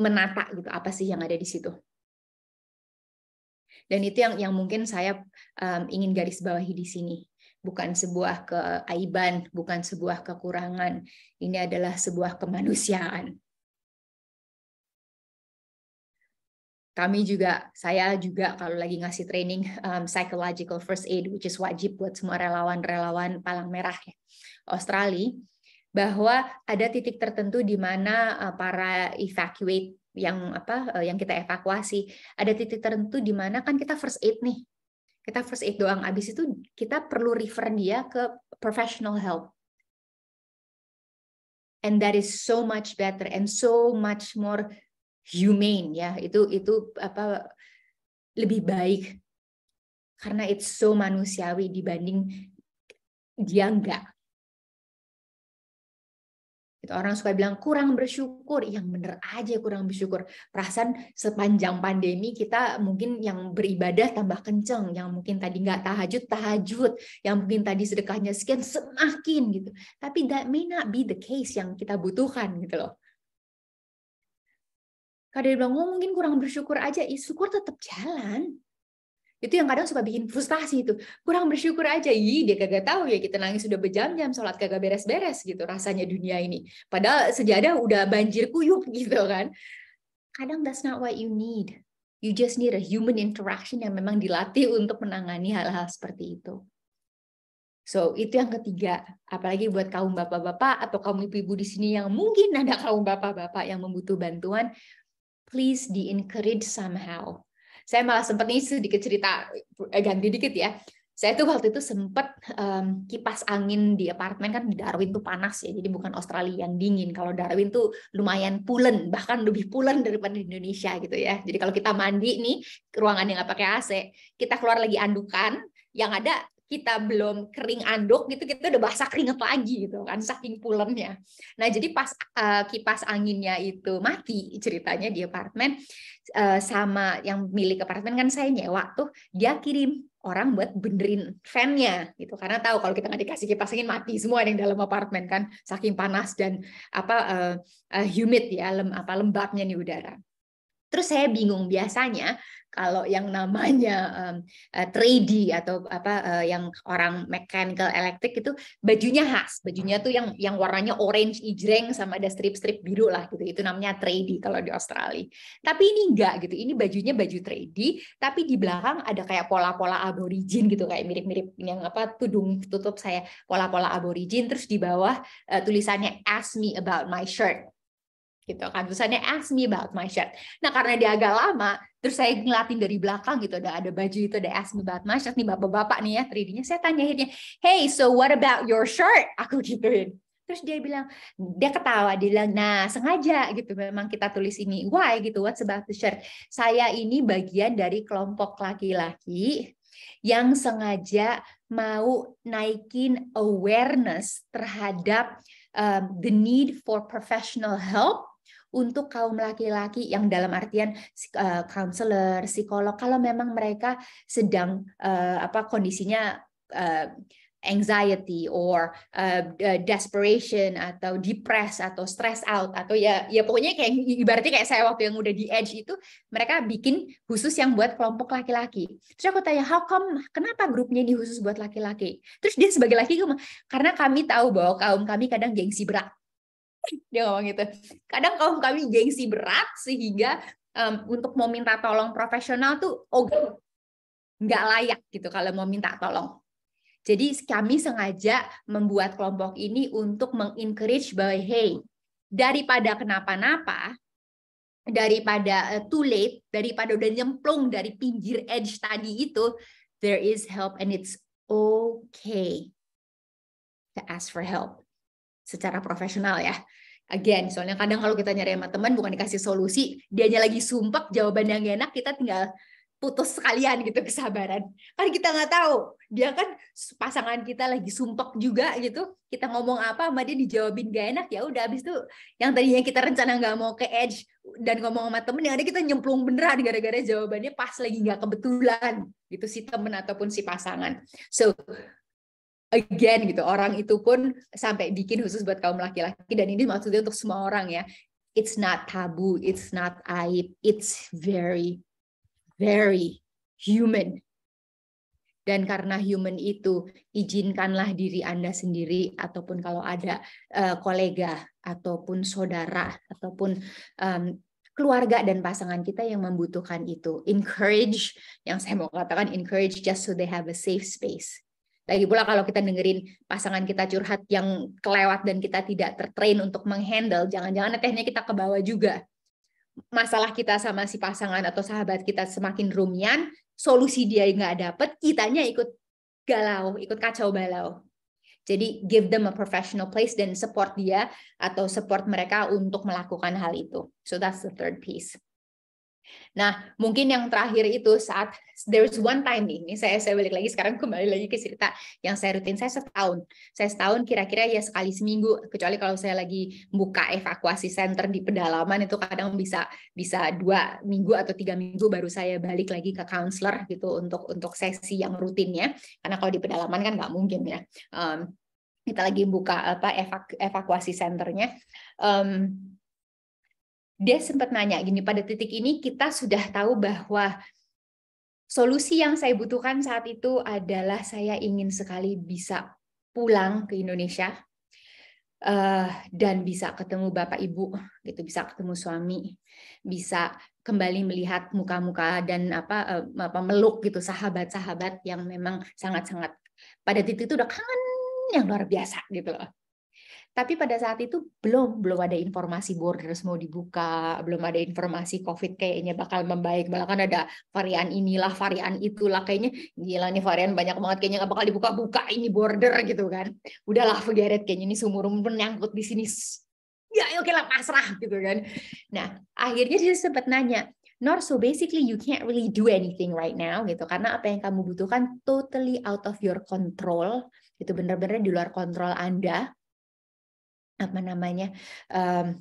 menata gitu apa sih yang ada di situ. Dan itu yang yang mungkin saya um, ingin garis bawahi di sini bukan sebuah keaiban, bukan sebuah kekurangan. Ini adalah sebuah kemanusiaan. Kami juga, saya juga kalau lagi ngasih training um, psychological first aid, which is wajib buat semua relawan-relawan Palang Merah ya, Australia, bahwa ada titik tertentu di mana uh, para evacuate yang apa uh, yang kita evakuasi, ada titik tertentu di mana kan kita first aid nih, kita first aid doang abis itu kita perlu refer dia ke professional help and that is so much better and so much more humane ya itu itu apa lebih baik karena it's so manusiawi dibanding dia enggak. Itu orang suka bilang kurang bersyukur, yang bener aja kurang bersyukur. Perasaan sepanjang pandemi kita mungkin yang beribadah tambah kenceng, yang mungkin tadi nggak tahajud tahajud, yang mungkin tadi sedekahnya sekian semakin gitu. Tapi that may not be the case yang kita butuhkan gitu loh. Kadang bilang, oh mungkin kurang bersyukur aja, ya, syukur tetap jalan itu yang kadang suka bikin frustasi itu kurang bersyukur aja iya dia kagak tahu ya kita nangis sudah berjam-jam sholat kagak beres-beres gitu rasanya dunia ini padahal sejadah udah banjir kuyup gitu kan kadang that's not what you need you just need a human interaction yang memang dilatih untuk menangani hal-hal seperti itu So itu yang ketiga, apalagi buat kaum bapak-bapak atau kaum ibu-ibu di sini yang mungkin ada kaum bapak-bapak yang membutuh bantuan, please di encourage somehow saya malah sempat nih sedikit cerita eh, ganti dikit ya. Saya tuh waktu itu sempat um, kipas angin di apartemen kan di Darwin tuh panas ya, jadi bukan Australia yang dingin. Kalau Darwin tuh lumayan pulen, bahkan lebih pulen daripada di Indonesia gitu ya. Jadi kalau kita mandi nih ruangan yang nggak pakai AC, kita keluar lagi andukan, yang ada kita belum kering anduk gitu kita udah basah keringet lagi gitu kan saking pulennya. Nah jadi pas uh, kipas anginnya itu mati ceritanya di apartemen Eh, sama yang milik apartemen kan saya nyewa tuh dia kirim orang buat benerin fan-nya gitu karena tahu kalau kita nggak dikasih kipas angin mati semua yang dalam apartemen kan saking panas dan apa uh, uh, humid ya lem, apa lembabnya nih udara Terus saya bingung biasanya kalau yang namanya um, uh, 3 atau apa uh, yang orang mechanical electric itu bajunya khas, bajunya tuh yang yang warnanya orange ijreng sama ada strip-strip biru lah gitu. Itu namanya 3 kalau di Australia. Tapi ini enggak gitu. Ini bajunya baju 3 tapi di belakang ada kayak pola-pola aborigin gitu kayak mirip-mirip yang apa tudung tutup saya pola-pola aborigin terus di bawah uh, tulisannya ask me about my shirt gitu kan tulisannya ask me about my shirt nah karena dia agak lama terus saya ngelatin dari belakang gitu ada ada baju itu ada ask me about my shirt nih bapak-bapak nih ya 3 saya tanya akhirnya hey so what about your shirt aku gituin terus dia bilang dia ketawa dia bilang nah sengaja gitu memang kita tulis ini why gitu what's about the shirt saya ini bagian dari kelompok laki-laki yang sengaja mau naikin awareness terhadap um, the need for professional help untuk kaum laki-laki yang dalam artian eh, counselor, psikolog kalau memang mereka sedang eh, apa kondisinya eh, anxiety or desperation atau depressed atau stress out atau ya ya pokoknya kayak ibaratnya kayak saya waktu yang udah di edge itu mereka bikin khusus yang buat kelompok laki-laki. Terus aku tanya how come kenapa grupnya ini khusus buat laki-laki? Terus dia sebagai laki karena kami tahu bahwa kaum kami kadang gengsi berat dia ngomong gitu kadang kaum kami gengsi berat sehingga um, untuk mau minta tolong profesional tuh oke oh, nggak layak gitu kalau mau minta tolong jadi kami sengaja membuat kelompok ini untuk mengencourage bahwa hey daripada kenapa-napa daripada uh, too late daripada udah nyemplung dari pinggir edge tadi itu there is help and it's okay to ask for help secara profesional ya. Again, soalnya kadang kalau kita nyari sama teman bukan dikasih solusi, dianya lagi sumpah jawaban yang enak, kita tinggal putus sekalian gitu kesabaran. Kan kita nggak tahu, dia kan pasangan kita lagi sumpah juga gitu. Kita ngomong apa sama dia dijawabin gak enak, ya udah habis tuh yang tadinya kita rencana nggak mau ke edge dan ngomong sama temen yang ada kita nyemplung beneran gara-gara jawabannya pas lagi nggak kebetulan gitu si temen ataupun si pasangan. So again gitu orang itu pun sampai bikin khusus buat kaum laki-laki dan ini maksudnya untuk semua orang ya it's not tabu it's not aib it's very very human dan karena human itu izinkanlah diri Anda sendiri ataupun kalau ada uh, kolega ataupun saudara ataupun um, keluarga dan pasangan kita yang membutuhkan itu encourage yang saya mau katakan encourage just so they have a safe space lagi pula kalau kita dengerin pasangan kita curhat yang kelewat dan kita tidak tertrain untuk menghandle, jangan-jangan akhirnya kita kebawa juga. Masalah kita sama si pasangan atau sahabat kita semakin rumian, solusi dia nggak dapet, kitanya ikut galau, ikut kacau balau. Jadi give them a professional place dan support dia atau support mereka untuk melakukan hal itu. So that's the third piece. Nah, mungkin yang terakhir itu saat there's one time nih, ini saya saya balik lagi sekarang kembali lagi ke cerita yang saya rutin saya setahun. Saya setahun kira-kira ya sekali seminggu, kecuali kalau saya lagi buka evakuasi center di pedalaman itu kadang bisa bisa dua minggu atau tiga minggu baru saya balik lagi ke counselor gitu untuk untuk sesi yang rutinnya, karena kalau di pedalaman kan nggak mungkin ya. Um, kita lagi buka apa evaku, evakuasi centernya. Um, dia sempat nanya gini, pada titik ini kita sudah tahu bahwa solusi yang saya butuhkan saat itu adalah saya ingin sekali bisa pulang ke Indonesia uh, dan bisa ketemu bapak ibu, gitu, bisa ketemu suami, bisa kembali melihat muka-muka dan apa, uh, apa meluk gitu sahabat-sahabat yang memang sangat-sangat pada titik itu udah kangen yang luar biasa gitu loh. Tapi pada saat itu belum belum ada informasi borders mau dibuka, belum ada informasi COVID kayaknya bakal membaik, bahkan ada varian inilah, varian itulah kayaknya gila nih varian banyak banget kayaknya nggak bakal dibuka-buka ini border gitu kan. Udahlah forget kayaknya ini sumur pun nyangkut di sini. Ya oke okay lah pasrah gitu kan. Nah akhirnya dia sempat nanya, Nor, so basically you can't really do anything right now gitu karena apa yang kamu butuhkan totally out of your control itu benar-benar di luar kontrol Anda apa namanya um,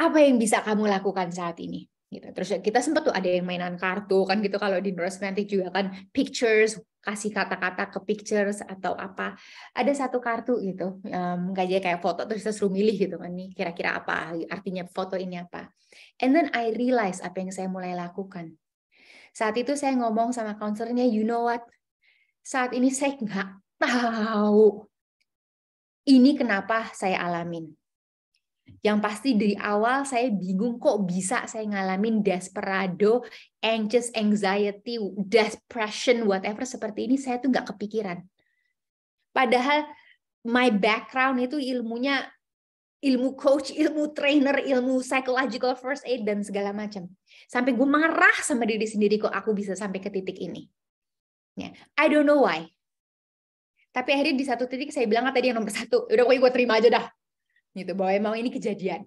apa yang bisa kamu lakukan saat ini gitu. Terus ya, kita sempat tuh ada yang mainan kartu kan gitu kalau di neurosemantik juga kan pictures kasih kata-kata ke pictures atau apa. Ada satu kartu gitu. Um, jadi kayak foto terus kita suruh milih gitu kan nih kira-kira apa artinya foto ini apa. And then I realize apa yang saya mulai lakukan. Saat itu saya ngomong sama counselornya, you know what? Saat ini saya nggak tahu ini kenapa saya alamin. Yang pasti dari awal saya bingung kok bisa saya ngalamin desperado, anxious, anxiety, depression, whatever seperti ini saya tuh nggak kepikiran. Padahal my background itu ilmunya ilmu coach, ilmu trainer, ilmu psychological first aid dan segala macam. Sampai gue marah sama diri sendiri kok aku bisa sampai ke titik ini. Yeah. I don't know why. Tapi akhirnya di satu titik saya bilang ah, tadi yang nomor satu, ya udah pokoknya gue terima aja dah. Gitu, bahwa emang ini kejadian.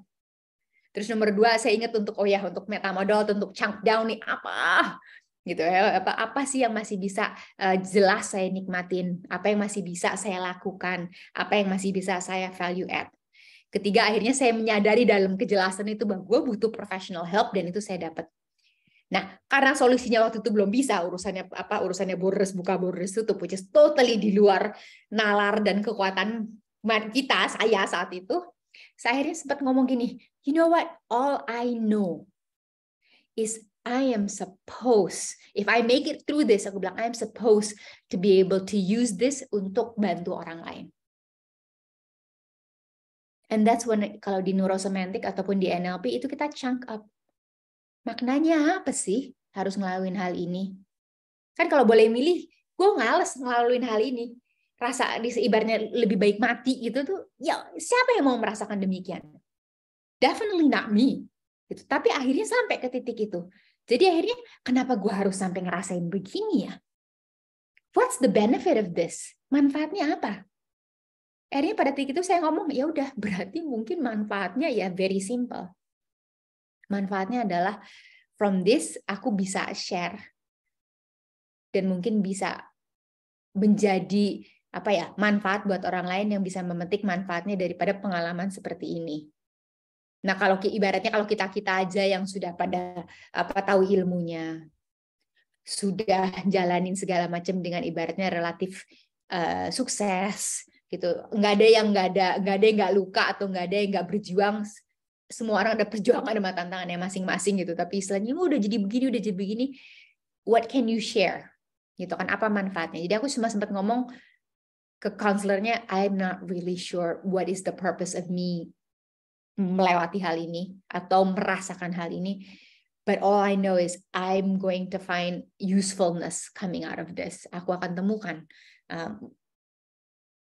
Terus nomor dua, saya ingat untuk, oh ya, untuk metamodal, untuk chunk down nih, apa? gitu ya apa apa sih yang masih bisa uh, jelas saya nikmatin apa yang masih bisa saya lakukan apa yang masih bisa saya value add ketiga akhirnya saya menyadari dalam kejelasan itu bahwa gue butuh professional help dan itu saya dapat Nah, karena solusinya waktu itu belum bisa urusannya apa urusannya boros buka boros tutup which is totally di luar nalar dan kekuatan kita saya saat itu. Saya akhirnya sempat ngomong gini, you know what? All I know is I am supposed if I make it through this aku bilang I am supposed to be able to use this untuk bantu orang lain. And that's when kalau di neurosemantik ataupun di NLP itu kita chunk up maknanya apa sih harus ngelaluin hal ini? Kan kalau boleh milih, gue ngales ngelaluin hal ini. Rasa seibarnya lebih baik mati gitu tuh, ya siapa yang mau merasakan demikian? Definitely not me. Gitu. Tapi akhirnya sampai ke titik itu. Jadi akhirnya kenapa gue harus sampai ngerasain begini ya? What's the benefit of this? Manfaatnya apa? Akhirnya pada titik itu saya ngomong, ya udah berarti mungkin manfaatnya ya very simple manfaatnya adalah from this aku bisa share dan mungkin bisa menjadi apa ya manfaat buat orang lain yang bisa memetik manfaatnya daripada pengalaman seperti ini. Nah kalau ibaratnya kalau kita kita aja yang sudah pada apa tahu ilmunya, sudah jalanin segala macam dengan ibaratnya relatif uh, sukses gitu, nggak ada yang nggak ada nggak ada yang nggak luka atau nggak ada yang nggak berjuang semua orang ada perjuangan ada sama tantangannya masing-masing gitu tapi istilahnya oh, udah jadi begini udah jadi begini what can you share gitu kan apa manfaatnya jadi aku cuma sempat ngomong ke konselernya I'm not really sure what is the purpose of me melewati hal ini atau merasakan hal ini but all I know is I'm going to find usefulness coming out of this aku akan temukan um,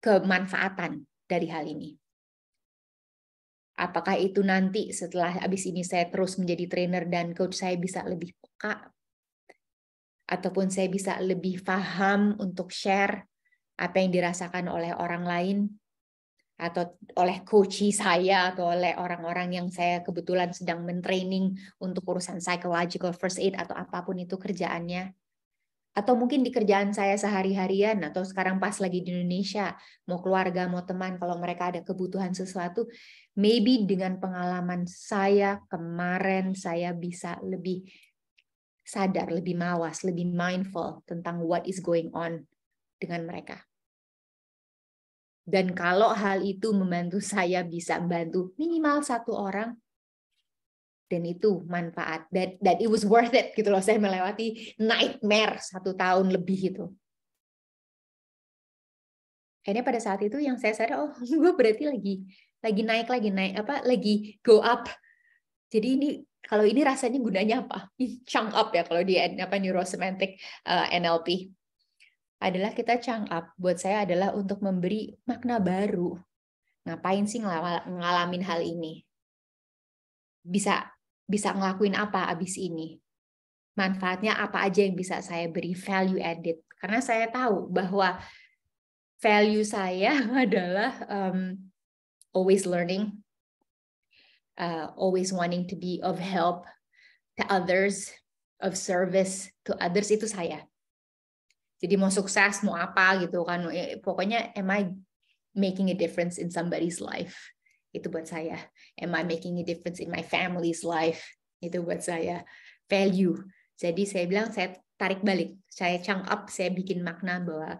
kemanfaatan dari hal ini Apakah itu nanti setelah habis ini saya terus menjadi trainer dan coach saya bisa lebih peka? Ataupun saya bisa lebih paham untuk share apa yang dirasakan oleh orang lain atau oleh coach saya atau oleh orang-orang yang saya kebetulan sedang mentraining untuk urusan psychological first aid atau apapun itu kerjaannya atau mungkin di kerjaan saya sehari-harian atau sekarang pas lagi di Indonesia mau keluarga mau teman kalau mereka ada kebutuhan sesuatu maybe dengan pengalaman saya kemarin saya bisa lebih sadar lebih mawas lebih mindful tentang what is going on dengan mereka dan kalau hal itu membantu saya bisa bantu minimal satu orang dan itu manfaat dan that, that it was worth it gitu loh saya melewati nightmare satu tahun lebih itu. akhirnya pada saat itu yang saya sadar oh gue berarti lagi lagi naik lagi naik apa lagi go up jadi ini kalau ini rasanya gunanya apa chunk up ya kalau di apa neurosemantic eh, NLP adalah kita chunk up buat saya adalah untuk memberi makna baru ngapain sih ngalamin hal ini bisa bisa ngelakuin apa abis ini manfaatnya apa aja yang bisa saya beri value added karena saya tahu bahwa value saya adalah um, always learning uh, always wanting to be of help to others of service to others itu saya jadi mau sukses mau apa gitu kan eh, pokoknya am I making a difference in somebody's life itu buat saya am I making a difference in my family's life itu buat saya value jadi saya bilang saya tarik balik saya chunk up saya bikin makna bahwa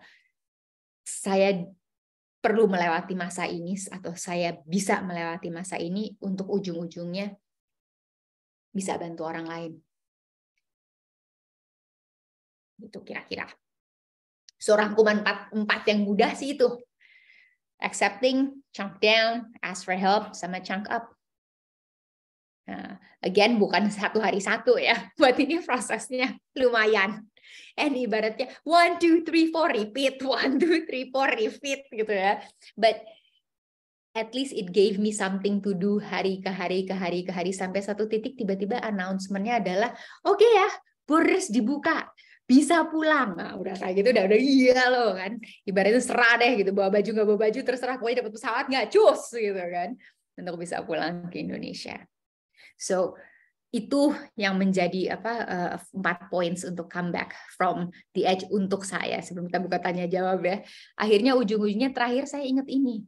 saya perlu melewati masa ini atau saya bisa melewati masa ini untuk ujung-ujungnya bisa bantu orang lain itu kira-kira seorang kuman empat, empat yang mudah sih itu accepting chunk down, ask for help, sama chunk up. Nah, again, bukan satu hari satu ya. Buat ini prosesnya lumayan. And ibaratnya one, two, three, four, repeat. One, two, three, four, repeat gitu ya. But at least it gave me something to do hari ke hari ke hari ke hari sampai satu titik tiba-tiba announcementnya adalah oke okay ya, Boris dibuka bisa pulang nah, udah kayak gitu udah udah iya loh kan ibaratnya serah deh gitu bawa baju nggak bawa baju terserah pokoknya dapat pesawat nggak cus gitu kan untuk bisa pulang ke Indonesia so itu yang menjadi apa eh, empat uh, points untuk comeback from the edge untuk saya sebelum kita buka tanya jawab ya akhirnya ujung-ujungnya terakhir saya ingat ini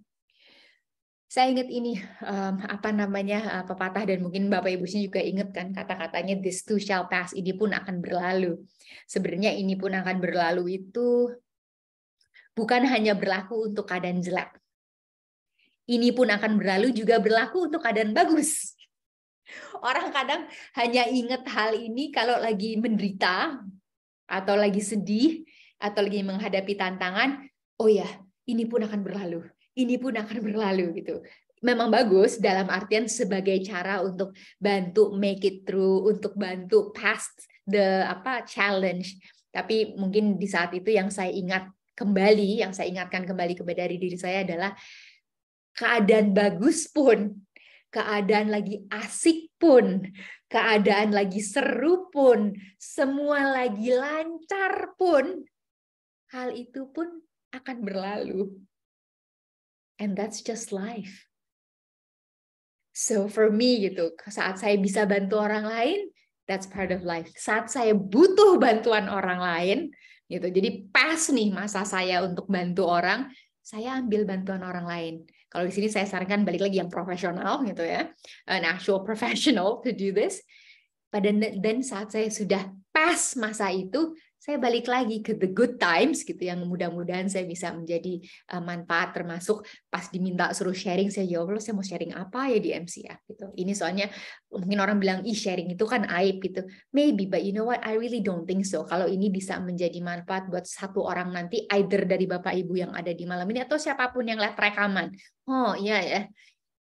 saya ingat ini um, apa namanya uh, pepatah dan mungkin bapak ibu sini juga ingat kan kata-katanya this too shall pass ini pun akan berlalu sebenarnya ini pun akan berlalu itu bukan hanya berlaku untuk keadaan jelek ini pun akan berlalu juga berlaku untuk keadaan bagus orang kadang hanya ingat hal ini kalau lagi menderita atau lagi sedih atau lagi menghadapi tantangan oh ya ini pun akan berlalu ini pun akan berlalu gitu memang bagus dalam artian sebagai cara untuk bantu make it through, untuk bantu past the apa challenge. Tapi mungkin di saat itu yang saya ingat kembali, yang saya ingatkan kembali kepada diri, saya adalah keadaan bagus pun, keadaan lagi asik pun, keadaan lagi seru pun, semua lagi lancar pun, hal itu pun akan berlalu And that's just life. So for me gitu, saat saya bisa bantu orang lain, that's part of life. Saat saya butuh bantuan orang lain, gitu. Jadi pas nih masa saya untuk bantu orang, saya ambil bantuan orang lain. Kalau di sini saya sarankan balik lagi yang profesional gitu ya, an actual professional to do this. Pada dan saat saya sudah pas masa itu, saya balik lagi ke the good times gitu yang mudah-mudahan saya bisa menjadi uh, manfaat termasuk pas diminta suruh sharing saya jawab ya lo saya mau sharing apa ya di MC ya gitu ini soalnya mungkin orang bilang ih sharing itu kan aib gitu maybe but you know what I really don't think so kalau ini bisa menjadi manfaat buat satu orang nanti either dari bapak ibu yang ada di malam ini atau siapapun yang lihat rekaman oh iya ya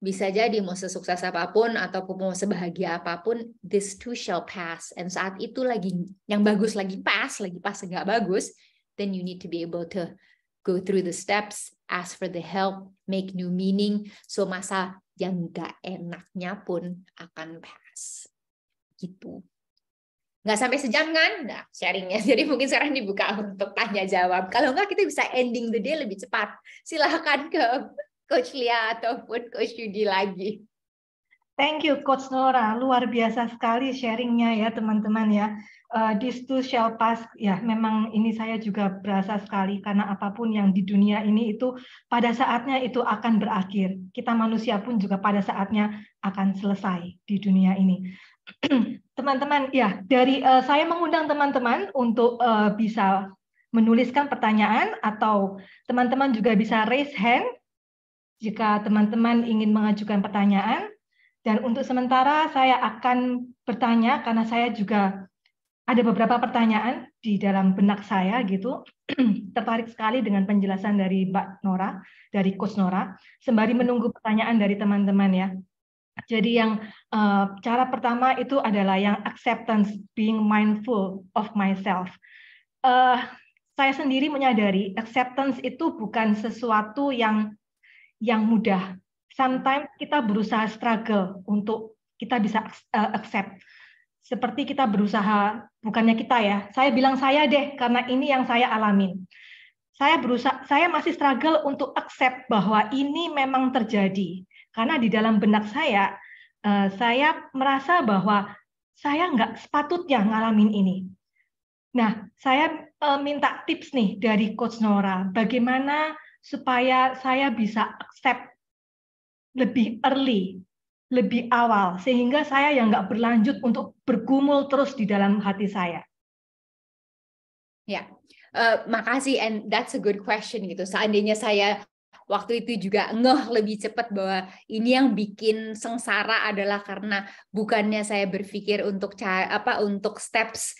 bisa jadi mau sesukses apapun atau mau sebahagia apapun, this too shall pass. And saat itu lagi yang bagus lagi pas, lagi pas nggak bagus, then you need to be able to go through the steps, ask for the help, make new meaning. So masa yang nggak enaknya pun akan pass. Gitu. Nggak sampai sejam kan? Nah, sharingnya. Jadi mungkin sekarang dibuka untuk tanya jawab. Kalau nggak kita bisa ending the day lebih cepat. Silahkan ke Coach Lia ataupun Coach Yudi lagi. Thank you Coach Nora, luar biasa sekali sharingnya ya teman-teman ya. Uh, this too shall pass ya memang ini saya juga berasa sekali karena apapun yang di dunia ini itu pada saatnya itu akan berakhir. Kita manusia pun juga pada saatnya akan selesai di dunia ini. teman-teman ya dari uh, saya mengundang teman-teman untuk uh, bisa menuliskan pertanyaan atau teman-teman juga bisa raise hand jika teman-teman ingin mengajukan pertanyaan. Dan untuk sementara saya akan bertanya karena saya juga ada beberapa pertanyaan di dalam benak saya gitu. Tertarik sekali dengan penjelasan dari Mbak Nora, dari Coach Nora, sembari menunggu pertanyaan dari teman-teman ya. Jadi yang uh, cara pertama itu adalah yang acceptance, being mindful of myself. Uh, saya sendiri menyadari acceptance itu bukan sesuatu yang yang mudah. Sometimes kita berusaha struggle untuk kita bisa eh, accept. Seperti kita berusaha, bukannya kita ya, saya bilang saya deh karena ini yang saya alamin. Saya berusaha, saya masih struggle untuk accept bahwa ini memang terjadi. Karena di dalam benak saya, eh, saya merasa bahwa saya nggak sepatutnya ngalamin ini. Nah, saya eh, minta tips nih dari Coach Nora, bagaimana supaya saya bisa accept lebih early, lebih awal, sehingga saya yang nggak berlanjut untuk bergumul terus di dalam hati saya. Ya, uh, makasih, and that's a good question gitu. Seandainya saya waktu itu juga ngeh lebih cepat bahwa ini yang bikin sengsara adalah karena bukannya saya berpikir untuk apa untuk steps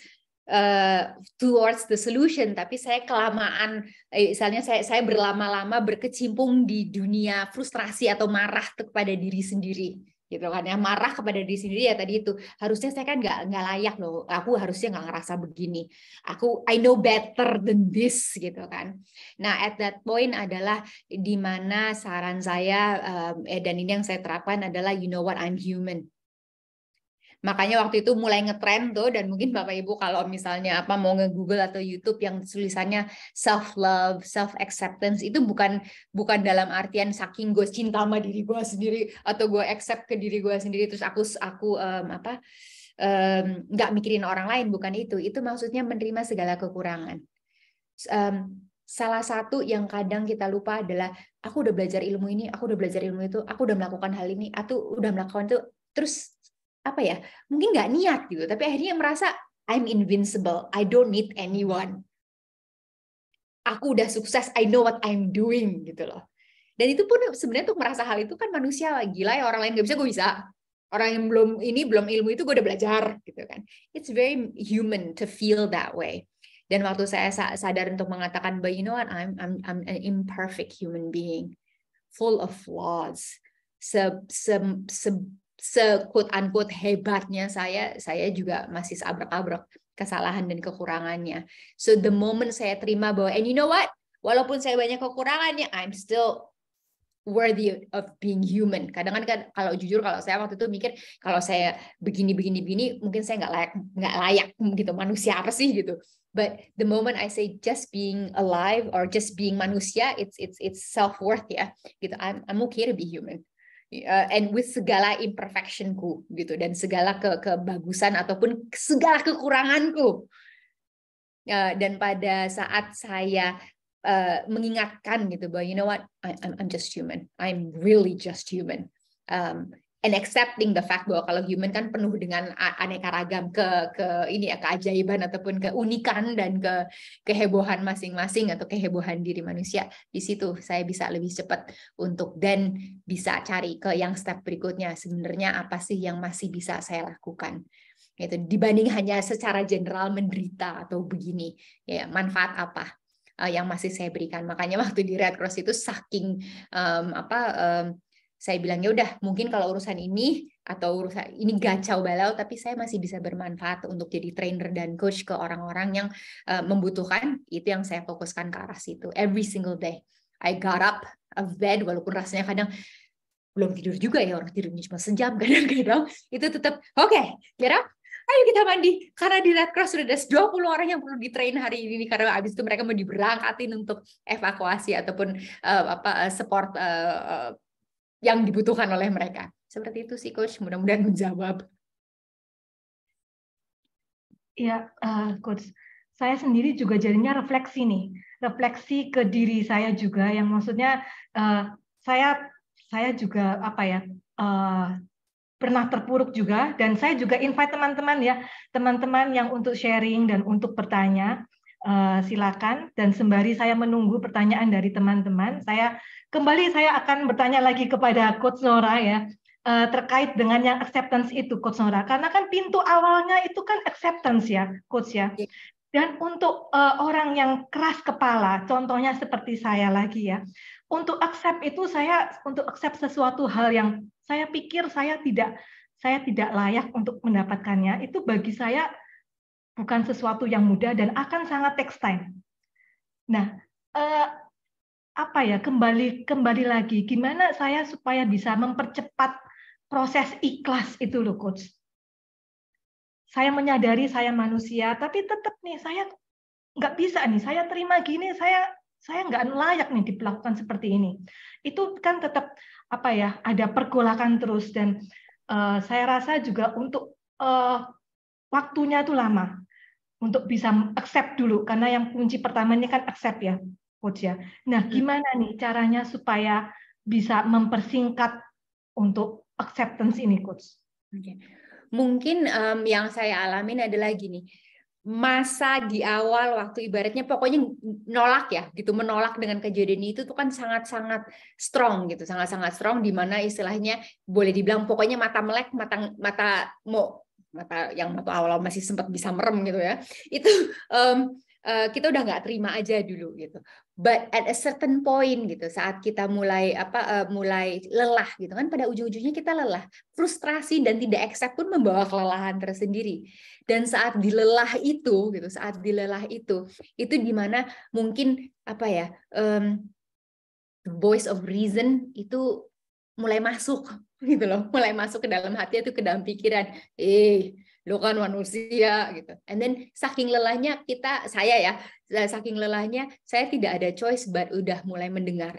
uh, towards the solution tapi saya kelamaan eh, misalnya saya saya berlama-lama berkecimpung di dunia frustrasi atau marah kepada diri sendiri gitu kan ya marah kepada diri sendiri ya tadi itu harusnya saya kan nggak nggak layak loh aku harusnya nggak ngerasa begini aku I know better than this gitu kan nah at that point adalah dimana saran saya um, eh, dan ini yang saya terapkan adalah you know what I'm human Makanya waktu itu mulai ngetrend tuh dan mungkin Bapak Ibu kalau misalnya apa mau nge-Google atau YouTube yang tulisannya self love, self acceptance itu bukan bukan dalam artian saking gue cinta sama diri gue sendiri atau gue accept ke diri gue sendiri terus aku aku um, apa nggak um, mikirin orang lain bukan itu. Itu maksudnya menerima segala kekurangan. Um, salah satu yang kadang kita lupa adalah aku udah belajar ilmu ini, aku udah belajar ilmu itu, aku udah melakukan hal ini, aku udah melakukan itu, terus apa ya mungkin nggak niat gitu tapi akhirnya merasa I'm invincible I don't need anyone aku udah sukses I know what I'm doing gitu loh dan itu pun sebenarnya untuk merasa hal itu kan manusia gila ya orang lain nggak bisa gue bisa orang yang belum ini belum ilmu itu gue udah belajar gitu kan it's very human to feel that way dan waktu saya sadar untuk mengatakan but you know what I'm I'm I'm an imperfect human being full of flaws se, se, se se-quote unquote hebatnya saya, saya juga masih seabrak-abrak kesalahan dan kekurangannya. So the moment saya terima bahwa, and you know what? Walaupun saya banyak kekurangannya, I'm still worthy of being human. Kadang kadang kalau jujur kalau saya waktu itu mikir kalau saya begini begini begini mungkin saya nggak layak nggak layak gitu manusia apa sih gitu. But the moment I say just being alive or just being manusia, it's it's it's self worth ya. Gitu. I'm I'm okay to be human uh, and with segala imperfectionku gitu dan segala ke kebagusan ataupun segala kekuranganku uh, dan pada saat saya uh, mengingatkan gitu bahwa you know what I, I'm, I'm just human I'm really just human um, and accepting the fact bahwa kalau human kan penuh dengan aneka ragam ke ke ini ya keajaiban ataupun keunikan dan ke kehebohan masing-masing atau kehebohan diri manusia di situ saya bisa lebih cepat untuk dan bisa cari ke yang step berikutnya sebenarnya apa sih yang masih bisa saya lakukan itu dibanding hanya secara general menderita atau begini ya manfaat apa eh, yang masih saya berikan makanya waktu di Red Cross itu saking um, apa um, saya bilang ya udah mungkin kalau urusan ini atau urusan ini gacau balau tapi saya masih bisa bermanfaat untuk jadi trainer dan coach ke orang-orang yang uh, membutuhkan itu yang saya fokuskan ke arah situ every single day I got up a bed walaupun rasanya kadang belum tidur juga ya orang tidurnya cuma sejam kadang-kadang itu tetap oke okay, get ayo kita mandi karena di Red Cross sudah ada 20 orang yang perlu di hari ini karena abis itu mereka mau diberangkatin untuk evakuasi ataupun uh, apa eh, support uh, yang dibutuhkan oleh mereka. Seperti itu sih coach, mudah-mudahan menjawab. Iya, uh, coach. Saya sendiri juga jadinya refleksi nih, refleksi ke diri saya juga yang maksudnya uh, saya saya juga apa ya uh, pernah terpuruk juga dan saya juga invite teman-teman ya teman-teman yang untuk sharing dan untuk bertanya Eh, silakan dan sembari saya menunggu pertanyaan dari teman-teman, saya kembali saya akan bertanya lagi kepada Coach Nora ya eh, terkait dengan yang acceptance itu Coach Nora karena kan pintu awalnya itu kan acceptance ya Coach ya. Iya. Dan untuk eh, orang yang keras kepala, contohnya seperti saya lagi ya, untuk accept itu saya untuk accept sesuatu hal yang saya pikir saya tidak saya tidak layak untuk mendapatkannya itu bagi saya bukan sesuatu yang mudah dan akan sangat time. Nah, eh, apa ya kembali kembali lagi gimana saya supaya bisa mempercepat proses ikhlas itu loh coach. Saya menyadari saya manusia, tapi tetap nih saya nggak bisa nih saya terima gini saya saya nggak layak nih diperlakukan seperti ini. Itu kan tetap apa ya ada pergolakan terus dan uh, saya rasa juga untuk uh, waktunya itu lama untuk bisa accept dulu karena yang kunci pertamanya kan accept ya coach ya. Nah, gimana nih caranya supaya bisa mempersingkat untuk acceptance ini coach? Okay. Mungkin um, yang saya alamin adalah gini masa di awal waktu ibaratnya pokoknya nolak ya gitu menolak dengan kejadian itu tuh kan sangat-sangat strong gitu sangat-sangat strong di mana istilahnya boleh dibilang pokoknya mata melek mata mata mau mata yang waktu awal-awal masih sempat bisa merem gitu ya itu um, uh, kita udah nggak terima aja dulu gitu but at a certain point gitu saat kita mulai apa uh, mulai lelah gitu kan pada ujung-ujungnya kita lelah frustrasi dan tidak accept pun membawa kelelahan tersendiri dan saat dilelah itu gitu saat dilelah itu itu dimana mungkin apa ya um, voice of reason itu mulai masuk gitu loh mulai masuk ke dalam hati itu ke dalam pikiran eh lo kan manusia gitu and then saking lelahnya kita saya ya eh, saking lelahnya saya tidak ada choice but udah mulai mendengar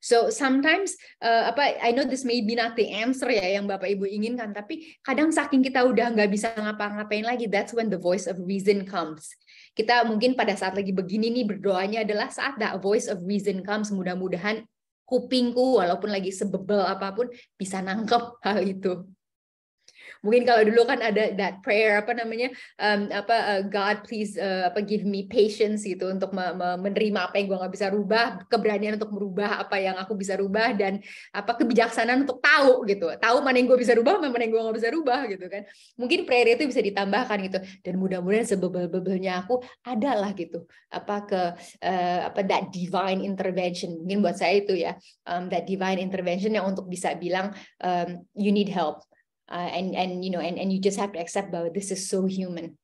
So sometimes uh, apa I know this may be not the answer ya yang Bapak Ibu inginkan tapi kadang saking kita udah nggak bisa ngapa-ngapain lagi that's when the voice of reason comes. Kita mungkin pada saat lagi begini nih berdoanya adalah saat that voice of reason comes mudah-mudahan kupingku walaupun lagi sebebel apapun bisa nangkep hal itu mungkin kalau dulu kan ada that prayer apa namanya um, apa uh, God please uh, apa give me patience gitu untuk me me menerima apa yang gue nggak bisa rubah keberanian untuk merubah apa yang aku bisa rubah dan apa kebijaksanaan untuk tahu gitu tahu mana yang gue bisa rubah mana yang gue nggak bisa rubah gitu kan mungkin prayer itu bisa ditambahkan gitu dan mudah-mudahan sebebel-bebelnya aku adalah gitu apa ke uh, apa that divine intervention mungkin buat saya itu ya um, that divine intervention yang untuk bisa bilang um, you need help uh, and and you know and and you just have to accept bahwa this is so human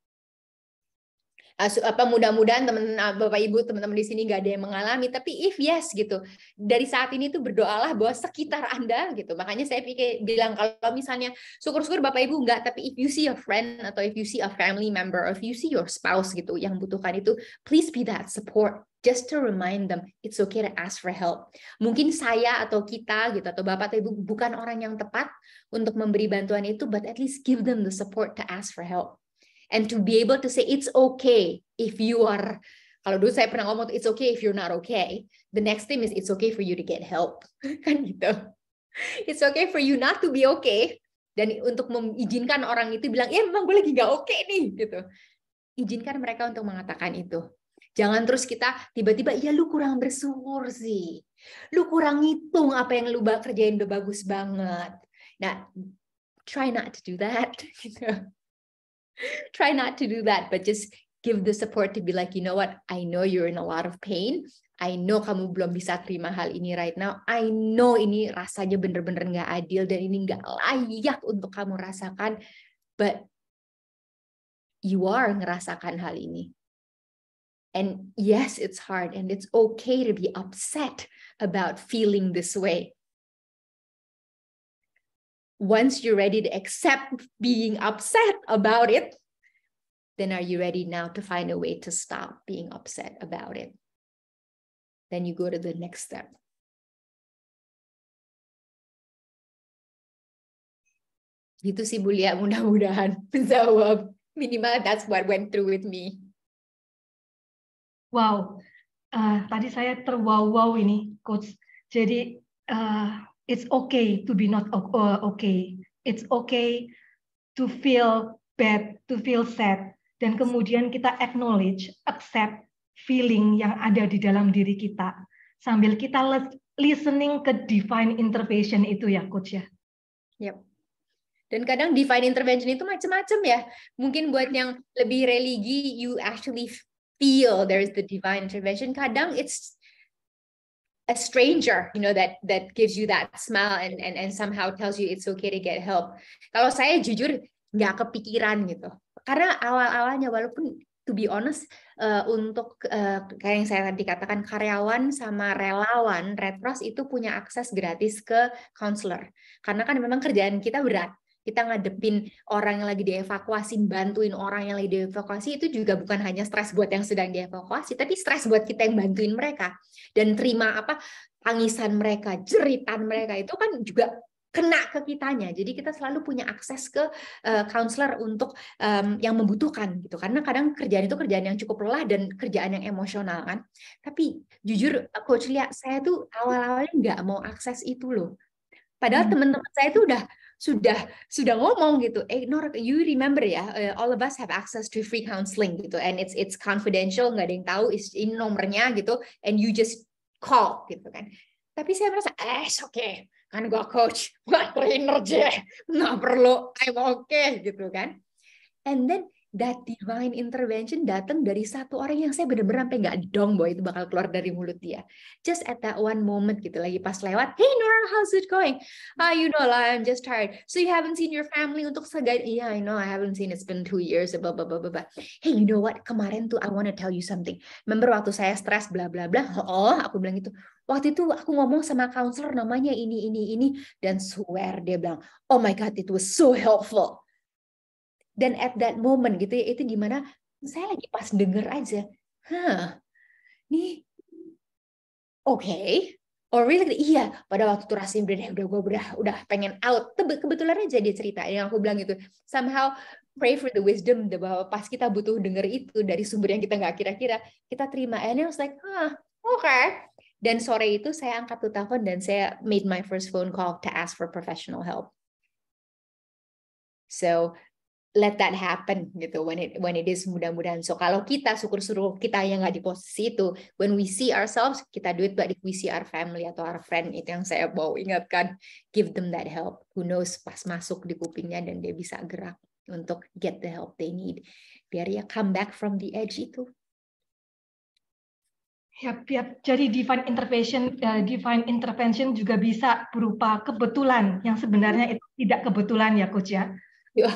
uh, so, apa mudah-mudahan teman uh, bapak ibu teman-teman di sini nggak ada yang mengalami tapi if yes gitu dari saat ini tuh berdoalah bahwa sekitar anda gitu makanya saya pikir bilang kalau misalnya syukur-syukur bapak ibu nggak tapi if you see a friend atau if you see a family member or if you see your spouse gitu yang butuhkan itu please be that support just to remind them it's okay to ask for help. Mungkin saya atau kita gitu atau bapak atau ibu bukan orang yang tepat untuk memberi bantuan itu, but at least give them the support to ask for help and to be able to say it's okay if you are kalau dulu saya pernah ngomong it's okay if you're not okay. The next thing is it's okay for you to get help. kan gitu. It's okay for you not to be okay. Dan untuk mengizinkan orang itu bilang, ya memang gue lagi gak oke okay nih gitu. Izinkan mereka untuk mengatakan itu. Jangan terus kita tiba-tiba, ya lu kurang bersyukur sih. Lu kurang ngitung apa yang lu kerjain udah bagus banget. Nah, try not to do that. Gitu. try not to do that, but just give the support to be like, you know what, I know you're in a lot of pain. I know kamu belum bisa terima hal ini right now. I know ini rasanya bener-bener gak adil dan ini gak layak untuk kamu rasakan. But you are ngerasakan hal ini. And yes, it's hard, and it's okay to be upset about feeling this way. Once you're ready to accept being upset about it, then are you ready now to find a way to stop being upset about it? Then you go to the next step. Itu sih Bulia mudah-mudahan menjawab minimal that's what went through with me. Wow, uh, tadi saya terwow-wow ini, coach. Jadi uh, it's okay to be not eh, okay. It's okay to feel bad, to feel sad. Dan kemudian kita acknowledge, accept feeling yang ada di dalam diri kita sambil kita listening ke divine intervention itu ya coach ya. Yep. Dan kadang divine intervention itu macam-macam ya. Mungkin buat yang lebih religi, you actually feel there is the divine intervention kadang it's a stranger you know that that gives you that smile and and and somehow tells you it's okay to get help kalau saya jujur nggak kepikiran gitu karena awal-awalnya walaupun to be honest uh, untuk uh, kayak yang saya tadi katakan karyawan sama relawan Red Cross itu punya akses gratis ke counselor karena kan memang kerjaan kita berat kita ngadepin orang yang lagi dievakuasi, bantuin orang yang lagi dievakuasi itu juga bukan hanya stres buat yang sedang dievakuasi, tapi stres buat kita yang bantuin mereka dan terima apa tangisan mereka, jeritan mereka itu kan juga kena ke kitanya. Jadi kita selalu punya akses ke eh, counselor untuk um, yang membutuhkan gitu. Karena kadang kerjaan itu kerjaan yang cukup lelah dan kerjaan yang emosional kan. Tapi jujur eh, coach lihat saya tuh awal-awalnya nggak mau akses itu loh. Padahal hmm. teman-teman saya itu udah sudah sudah ngomong gitu eh Nora, you remember ya eh, all of us have access to free counseling gitu and it's it's confidential nggak ada yang tahu is in nomornya gitu and you just call gitu kan tapi saya merasa eh oke okay. kan gua coach gua trainer je nggak perlu I'm okay gitu kan and then that divine intervention datang dari satu orang yang saya bener-bener sampai nggak dong bahwa itu bakal keluar dari mulut dia. Just at that one moment gitu lagi pas lewat, hey Nora, how's it going? Ah, you know lah, I'm just tired. So you haven't seen your family untuk segan. yeah I know I haven't seen it's been two years, blah blah blah blah. Hey, you know what? Kemarin tuh I wanna tell you something. Member waktu saya stres, bla bla bla. Oh, aku bilang itu. Waktu itu aku ngomong sama counselor namanya ini ini ini dan swear dia bilang, oh my god, it was so helpful dan at that moment gitu ya itu gimana? saya lagi pas denger aja hah nih oke okay. Oh, or really iya pada waktu itu rasanya eh, udah udah gue udah udah pengen out kebetulan aja dia cerita yang aku bilang itu somehow pray for the wisdom bahwa pas kita butuh denger itu dari sumber yang kita nggak kira-kira kita terima and I was like huh oke okay. dan sore itu saya angkat tuh telepon dan saya made my first phone call to ask for professional help So let that happen gitu when it when it is mudah-mudahan so kalau kita syukur-syukur kita yang nggak di posisi itu when we see ourselves kita do it but if we see our family atau our friend itu yang saya mau ingatkan give them that help who knows pas masuk di kupingnya dan dia bisa gerak untuk get the help they need biar ya come back from the edge itu Yap, yap. Jadi divine intervention, uh, divine intervention juga bisa berupa kebetulan yang sebenarnya hmm. itu tidak kebetulan ya, coach ya. Ya,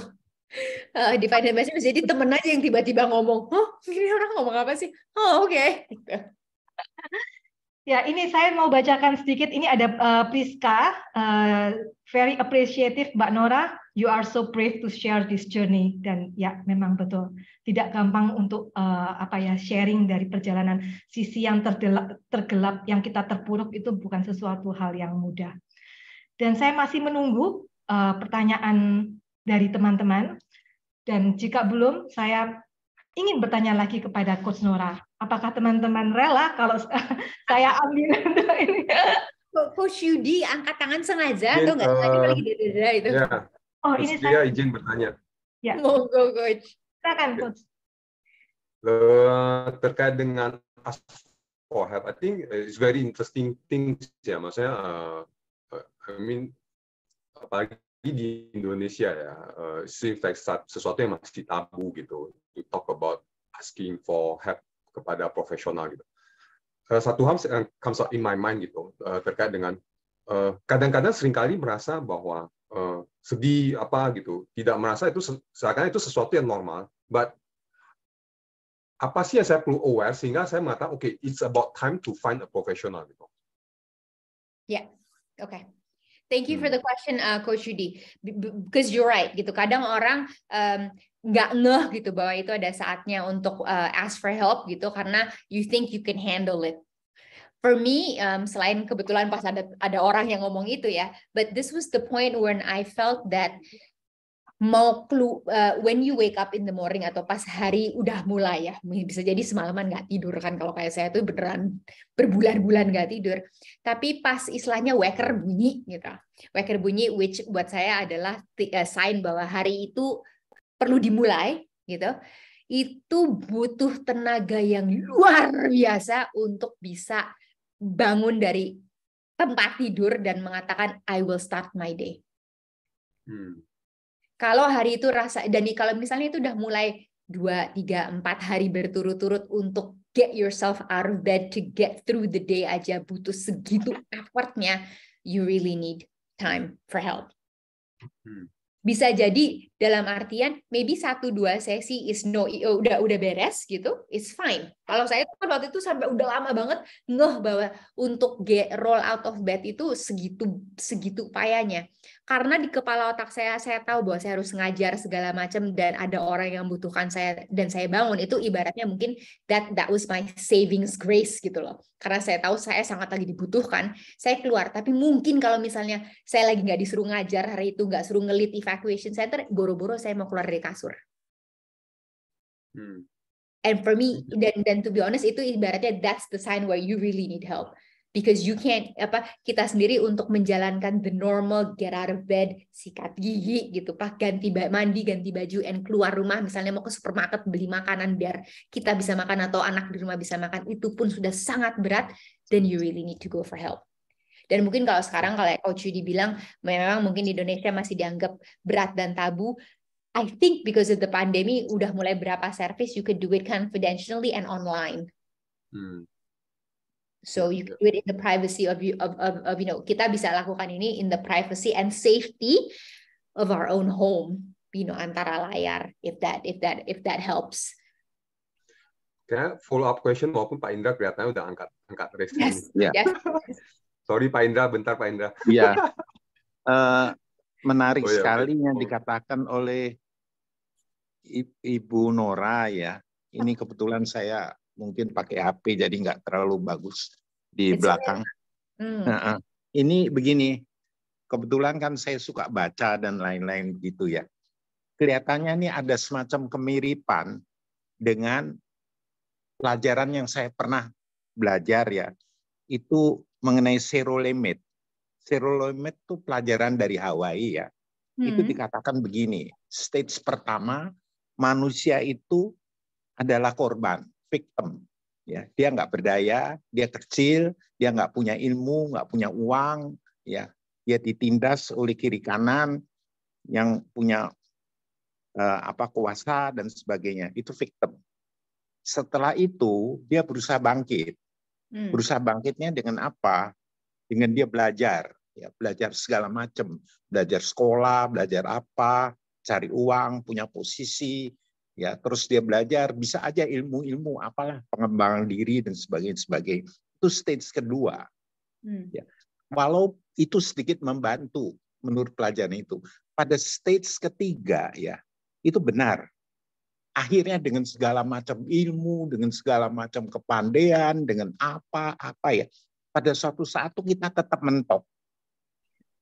uh, eh, divine and jadi temen aja yang tiba-tiba ngomong oh ini orang ngomong apa sih oh oke okay. ya ini saya mau bacakan sedikit ini ada uh, Priska uh, very appreciative Mbak Nora you are so brave to share this journey dan ya memang betul tidak gampang untuk uh, apa ya sharing dari perjalanan sisi yang tergelap, tergelap yang kita terpuruk itu bukan sesuatu hal yang mudah dan saya masih menunggu uh, pertanyaan dari teman-teman. Dan jika belum, saya ingin bertanya lagi kepada Coach Nora. Apakah teman-teman rela kalau saya ambil untuk ini? Coach Yudi angkat tangan sengaja atau enggak? Iya, uh, eh, lagi itu. Ya. Oh, Terus ini dia saya... izin bertanya. Ya. Monggo, Coach. Silakan, iya. Coach. Uh, terkait dengan ASPOHEP, I think it's very interesting things ya. Maksudnya, uh, I mean, apalagi di Indonesia ya, uh, like sesuatu yang masih tabu gitu, to talk about asking for help kepada profesional gitu. Uh, satu hal yang comes up in my mind gitu uh, terkait dengan kadang kadang-kadang seringkali merasa bahwa uh, sedih apa gitu, tidak merasa itu seakan itu sesuatu yang normal, but apa sih yang saya perlu aware sehingga saya mengatakan oke okay, it's about time to find a professional gitu. Ya, yeah. oke. Okay. Thank you for the hmm. question, uh, Coach Yudi. Because you're right, gitu. Kadang orang um, nggak ngeh gitu bahwa itu ada saatnya untuk uh, ask for help gitu karena you think you can handle it. For me, um, selain kebetulan pas ada ada orang yang ngomong itu ya, but this was the point when I felt that mau clue uh, when you wake up in the morning atau pas hari udah mulai ya bisa jadi semalaman nggak tidur kan kalau kayak saya tuh beneran berbulan-bulan nggak tidur tapi pas istilahnya waker bunyi gitu waker bunyi which buat saya adalah eh, sign bahwa hari itu perlu dimulai gitu itu butuh tenaga yang luar biasa untuk bisa bangun dari tempat tidur dan mengatakan I will start my day. Hmm kalau hari itu rasa dan kalau misalnya itu udah mulai dua tiga empat hari berturut-turut untuk get yourself out of bed to get through the day aja butuh segitu effortnya you really need time for help hmm. bisa jadi dalam artian maybe satu dua sesi is no oh, udah udah beres gitu it's fine kalau saya kan waktu itu sampai udah lama banget ngeh bahwa untuk get roll out of bed itu segitu segitu upayanya. Karena di kepala otak saya saya tahu bahwa saya harus ngajar segala macam dan ada orang yang butuhkan saya dan saya bangun itu ibaratnya mungkin that that was my savings grace gitu loh. Karena saya tahu saya sangat lagi dibutuhkan, saya keluar. Tapi mungkin kalau misalnya saya lagi nggak disuruh ngajar hari itu, nggak suruh ngelit evacuation center, boro-boro saya mau keluar dari kasur. Hmm and for me mm-hmm. dan dan to be honest itu ibaratnya that's the sign where you really need help because you can't apa kita sendiri untuk menjalankan the normal get out of bed sikat gigi gitu pak ganti mandi ganti baju and keluar rumah misalnya mau ke supermarket beli makanan biar kita bisa makan atau anak di rumah bisa makan itu pun sudah sangat berat then you really need to go for help dan mungkin kalau sekarang kalau Coach Yudi bilang memang mungkin di Indonesia masih dianggap berat dan tabu I think because of the pandemic udah mulai berapa service you could do it confidentially and online. Hmm. So you iya. can do it in the privacy of you of, of, of you know kita bisa lakukan ini in the privacy and safety of our own home, you know antara layar if that if that if that helps. Karena follow up question maupun Pak Indra kelihatannya udah angkat angkat raise yes, yeah. yes. Sorry Pak Indra, bentar Pak Indra. Iya. Yeah. Uh, menarik oh, iya, sekali ya, yang oh. dikatakan oleh Ibu Nora ya. Ini kebetulan saya mungkin pakai HP jadi nggak terlalu bagus di It's belakang. Hmm. ini begini, kebetulan kan saya suka baca dan lain-lain gitu ya. Kelihatannya ini ada semacam kemiripan dengan pelajaran yang saya pernah belajar ya. Itu mengenai zero limit. Serolomet itu pelajaran dari Hawaii ya. Hmm. Itu dikatakan begini, stage pertama manusia itu adalah korban, victim. Ya, dia nggak berdaya, dia kecil, dia nggak punya ilmu, nggak punya uang, ya, dia ditindas oleh kiri kanan yang punya uh, apa kuasa dan sebagainya. Itu victim. Setelah itu dia berusaha bangkit. Hmm. Berusaha bangkitnya dengan apa? dengan dia belajar, ya, belajar segala macam, belajar sekolah, belajar apa, cari uang, punya posisi, ya terus dia belajar bisa aja ilmu-ilmu apalah pengembangan diri dan sebagainya sebagainya itu stage kedua hmm. ya walau itu sedikit membantu menurut pelajaran itu pada stage ketiga ya itu benar akhirnya dengan segala macam ilmu dengan segala macam kepandaian dengan apa apa ya pada suatu saat tuh kita tetap mentok.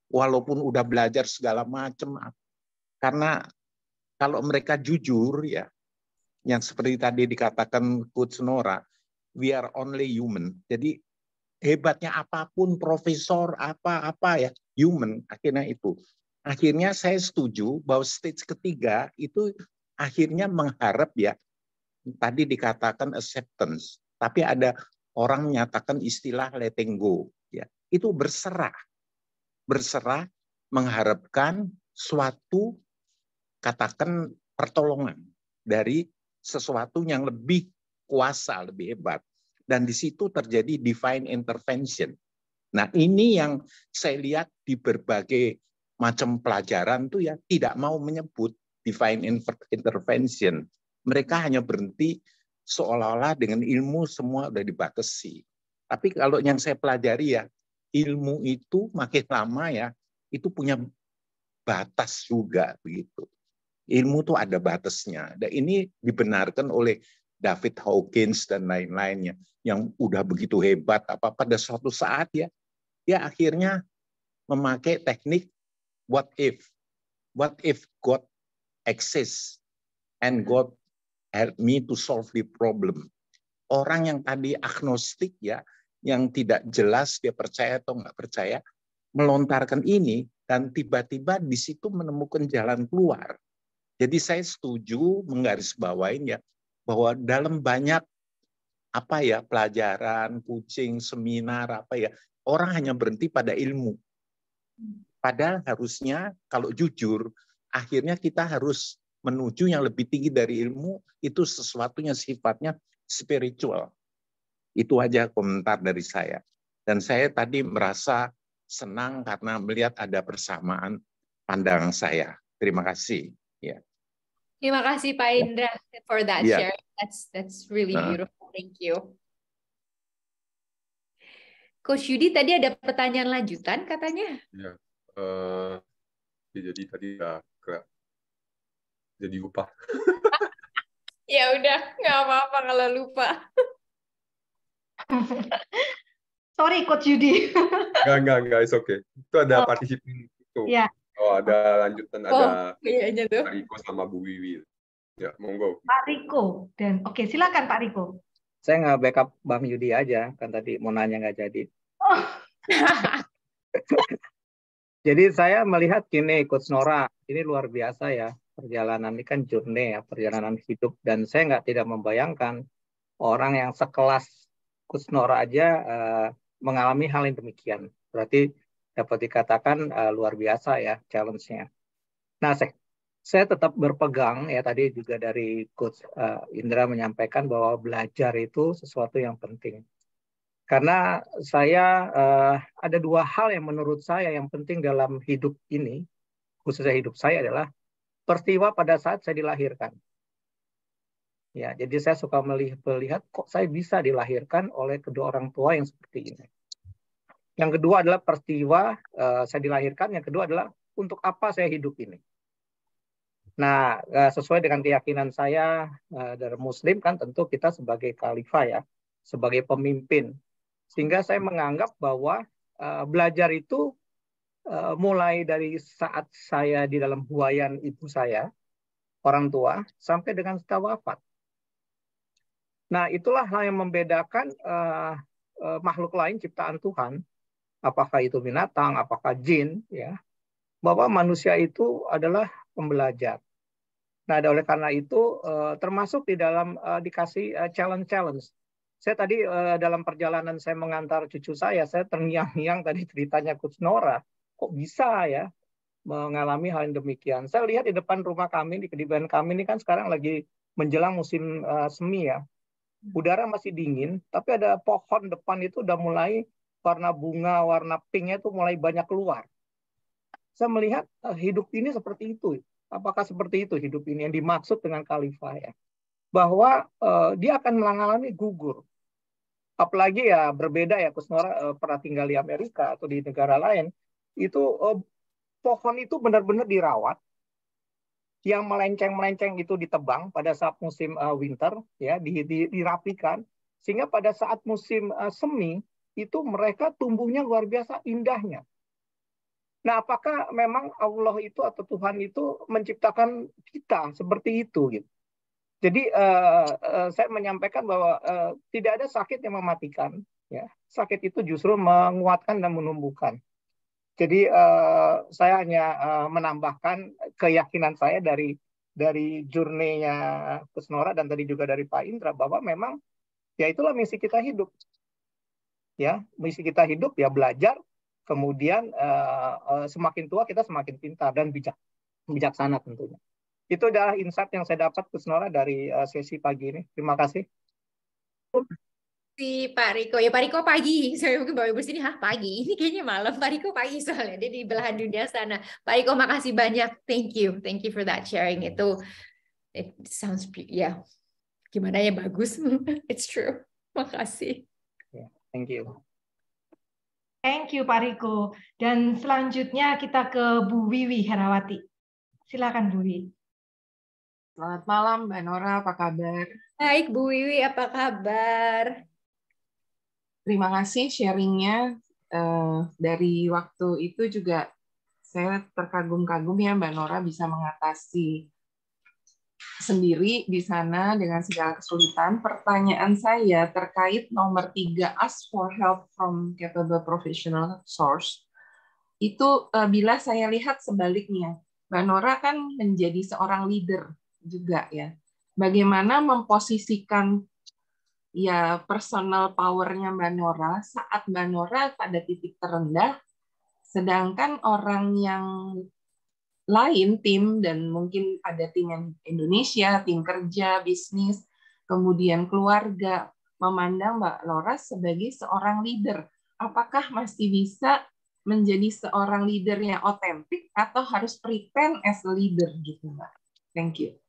Walaupun udah belajar segala macam. Ah. Karena kalau mereka jujur ya, yang seperti tadi dikatakan Coach Nora, we are only human. Jadi hebatnya apapun profesor apa-apa ya, human akhirnya itu. Akhirnya saya setuju bahwa stage ketiga itu akhirnya mengharap ya tadi dikatakan acceptance, tapi ada orang menyatakan istilah letting go. Ya, itu berserah. Berserah mengharapkan suatu katakan pertolongan dari sesuatu yang lebih kuasa, lebih hebat. Dan di situ terjadi divine intervention. Nah ini yang saya lihat di berbagai macam pelajaran tuh ya tidak mau menyebut divine intervention. Mereka hanya berhenti seolah-olah dengan ilmu semua udah dibatasi. Tapi kalau yang saya pelajari ya, ilmu itu makin lama ya, itu punya batas juga begitu. Ilmu tuh ada batasnya. Dan ini dibenarkan oleh David Hawkins dan lain-lainnya yang udah begitu hebat apa pada suatu saat ya dia akhirnya memakai teknik what if what if God exists and God help me to solve the problem. Orang yang tadi agnostik ya, yang tidak jelas dia percaya atau nggak percaya, melontarkan ini dan tiba-tiba di situ menemukan jalan keluar. Jadi saya setuju menggarisbawain ya bahwa dalam banyak apa ya pelajaran, kucing, seminar apa ya, orang hanya berhenti pada ilmu. Padahal harusnya kalau jujur akhirnya kita harus menuju yang lebih tinggi dari ilmu itu sesuatu yang sifatnya spiritual. Itu aja komentar dari saya. Dan saya tadi merasa senang karena melihat ada persamaan pandang saya. Terima kasih. Ya. Terima kasih Pak ya. Indra for that ya. share. That's that's really nah. beautiful. Thank you. Coach Yudi tadi ada pertanyaan lanjutan katanya. Ya, uh, ya jadi tadi ya, jadi lupa. ya udah, nggak apa-apa kalau lupa. Sorry, Coach Yudi. Enggak, enggak, enggak, it's okay. Itu ada oh. partisipan itu. Iya. Yeah. Oh, ada lanjutan, oh, ada iya, iya tuh. Pak Riko sama Bu Wiwi. Ya, monggo. Pak Riko. Dan, oke, okay, silakan Pak Riko. Saya nggak backup Bang Yudi aja, kan tadi mau nanya nggak jadi. Oh. jadi saya melihat gini, Coach Nora, ini luar biasa ya perjalanan ini kan journey ya, perjalanan hidup dan saya nggak tidak membayangkan orang yang sekelas Kusnora aja uh, mengalami hal yang demikian. Berarti dapat dikatakan uh, luar biasa ya challenge-nya. Nah, saya, saya tetap berpegang ya tadi juga dari coach uh, Indra menyampaikan bahwa belajar itu sesuatu yang penting. Karena saya uh, ada dua hal yang menurut saya yang penting dalam hidup ini, khususnya hidup saya adalah peristiwa pada saat saya dilahirkan. Ya, jadi saya suka melihat kok saya bisa dilahirkan oleh kedua orang tua yang seperti ini. Yang kedua adalah peristiwa uh, saya dilahirkan, yang kedua adalah untuk apa saya hidup ini. Nah, eh, sesuai dengan keyakinan saya eh, dari muslim kan tentu kita sebagai khalifah ya, sebagai pemimpin. Sehingga saya menganggap bahwa belajar itu Eh, mulai dari saat saya di dalam buayan ibu saya, orang tua, sampai dengan setelah wafat. Nah, itulah hal yang membedakan uh, uh, makhluk lain ciptaan Tuhan, apakah itu binatang, apakah jin, ya, bahwa manusia itu adalah pembelajar. Nah, oleh karena itu uh, termasuk di dalam uh, dikasih challenge challenge-challenge. Saya tadi uh, dalam perjalanan saya mengantar cucu saya, saya terngiang-ngiang tadi ceritanya Kusnora. Nora kok bisa ya mengalami hal yang demikian. Saya lihat di depan rumah kami, di kediban kami ini kan sekarang lagi menjelang musim uh, semi ya. Udara masih dingin, tapi ada pohon depan itu udah mulai warna bunga, warna pinknya itu mulai banyak keluar. Saya melihat uh, hidup ini seperti itu. Apakah seperti itu hidup ini yang dimaksud dengan khalifah ya? Bahwa uh, dia akan mengalami gugur. Apalagi ya berbeda ya, Kusnora uh, pernah tinggal di Amerika atau di negara lain itu eh, pohon itu benar-benar dirawat yang melenceng-melenceng itu ditebang pada saat musim eh, winter ya di, di, dirapikan sehingga pada saat musim eh, semi itu mereka tumbuhnya luar biasa indahnya. Nah, apakah memang Allah itu atau Tuhan itu menciptakan kita seperti itu gitu. Jadi uh, uh, saya menyampaikan bahwa uh, tidak ada sakit yang mematikan ya. Sakit itu justru menguatkan dan menumbuhkan. Jadi uh, saya hanya uh, menambahkan keyakinan saya dari dari jurninya Kusnora dan tadi juga dari Pak Indra bahwa memang ya itulah misi kita hidup. Ya, misi kita hidup ya belajar, kemudian uh, uh, semakin tua kita semakin pintar dan bijak. Bijaksana tentunya. Itu adalah insight yang saya dapat Kusnora dari uh, sesi pagi ini. Terima kasih si Pak Riko. Ya Pak Riko pagi. Saya mungkin Bapak Ibu sini, hah pagi. Ini kayaknya malam. Pak Riko pagi soalnya. Dia di belahan dunia sana. Pak Riko makasih banyak. Thank you. Thank you for that sharing. Itu it sounds yeah. Gimana ya bagus. It's true. Makasih. Yeah, thank you. Thank you Pak Riko. Dan selanjutnya kita ke Bu Wiwi Herawati. Silakan Bu Wiwi. Selamat malam Mbak Nora, apa kabar? Baik Bu Wiwi, apa kabar? terima kasih sharingnya eh, dari waktu itu juga saya terkagum-kagum ya Mbak Nora bisa mengatasi sendiri di sana dengan segala kesulitan. Pertanyaan saya terkait nomor tiga, ask for help from capable professional source. Itu eh, bila saya lihat sebaliknya, Mbak Nora kan menjadi seorang leader juga ya. Bagaimana memposisikan ya personal powernya Mbak Nora saat Mbak Nora pada titik terendah, sedangkan orang yang lain tim dan mungkin ada tim yang Indonesia, tim kerja, bisnis, kemudian keluarga memandang Mbak Nora sebagai seorang leader. Apakah masih bisa menjadi seorang leader yang otentik atau harus pretend as a leader gitu Mbak? Thank you.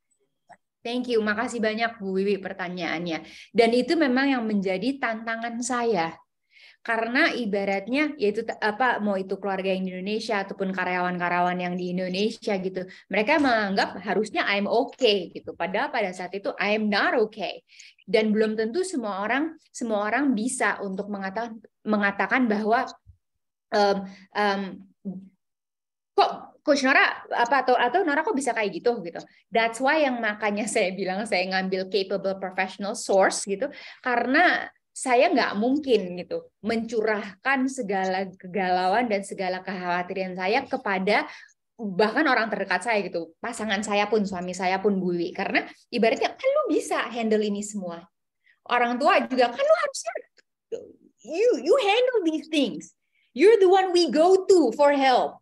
Thank you, makasih banyak Bu Wiwi pertanyaannya. Dan itu memang yang menjadi tantangan saya karena ibaratnya yaitu apa mau itu keluarga yang di Indonesia ataupun karyawan-karyawan yang di Indonesia gitu mereka menganggap harusnya I'm okay gitu padahal pada saat itu I'm not okay dan belum tentu semua orang semua orang bisa untuk mengatakan mengatakan bahwa um, um, kok Coach Nora apa atau atau Nora kok bisa kayak gitu gitu. That's why yang makanya saya bilang saya ngambil capable professional source gitu karena saya nggak mungkin gitu mencurahkan segala kegalauan dan segala kekhawatiran saya kepada bahkan orang terdekat saya gitu, pasangan saya pun suami saya pun Buwi karena ibaratnya kan lu bisa handle ini semua. Orang tua juga kan lu harusnya you you handle these things. You're the one we go to for help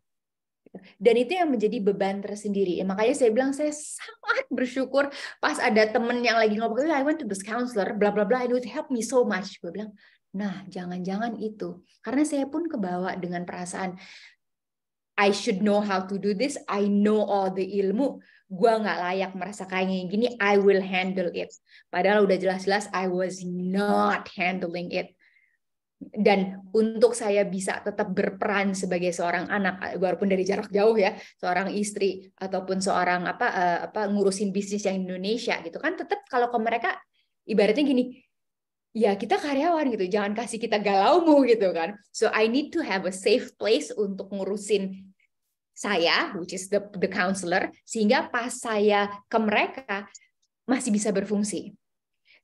dan itu yang menjadi beban tersendiri. Ya, makanya saya bilang saya sangat bersyukur pas ada temen yang lagi ngobrol, I went to this counselor, bla bla bla, it help me so much. Gue bilang, nah jangan-jangan itu. Karena saya pun kebawa dengan perasaan, I should know how to do this, I know all the ilmu, gue nggak layak merasa kayaknya gini, I will handle it. Padahal udah jelas-jelas I was not handling it dan untuk saya bisa tetap berperan sebagai seorang anak walaupun dari jarak jauh ya seorang istri ataupun seorang apa eh, apa ngurusin bisnis yang Indonesia gitu kan tetap kalau ke mereka ibaratnya gini ya kita karyawan gitu jangan kasih kita galau galaumu gitu kan so I need to have a safe place untuk ngurusin saya which is the the counselor sehingga pas saya ke mereka masih bisa berfungsi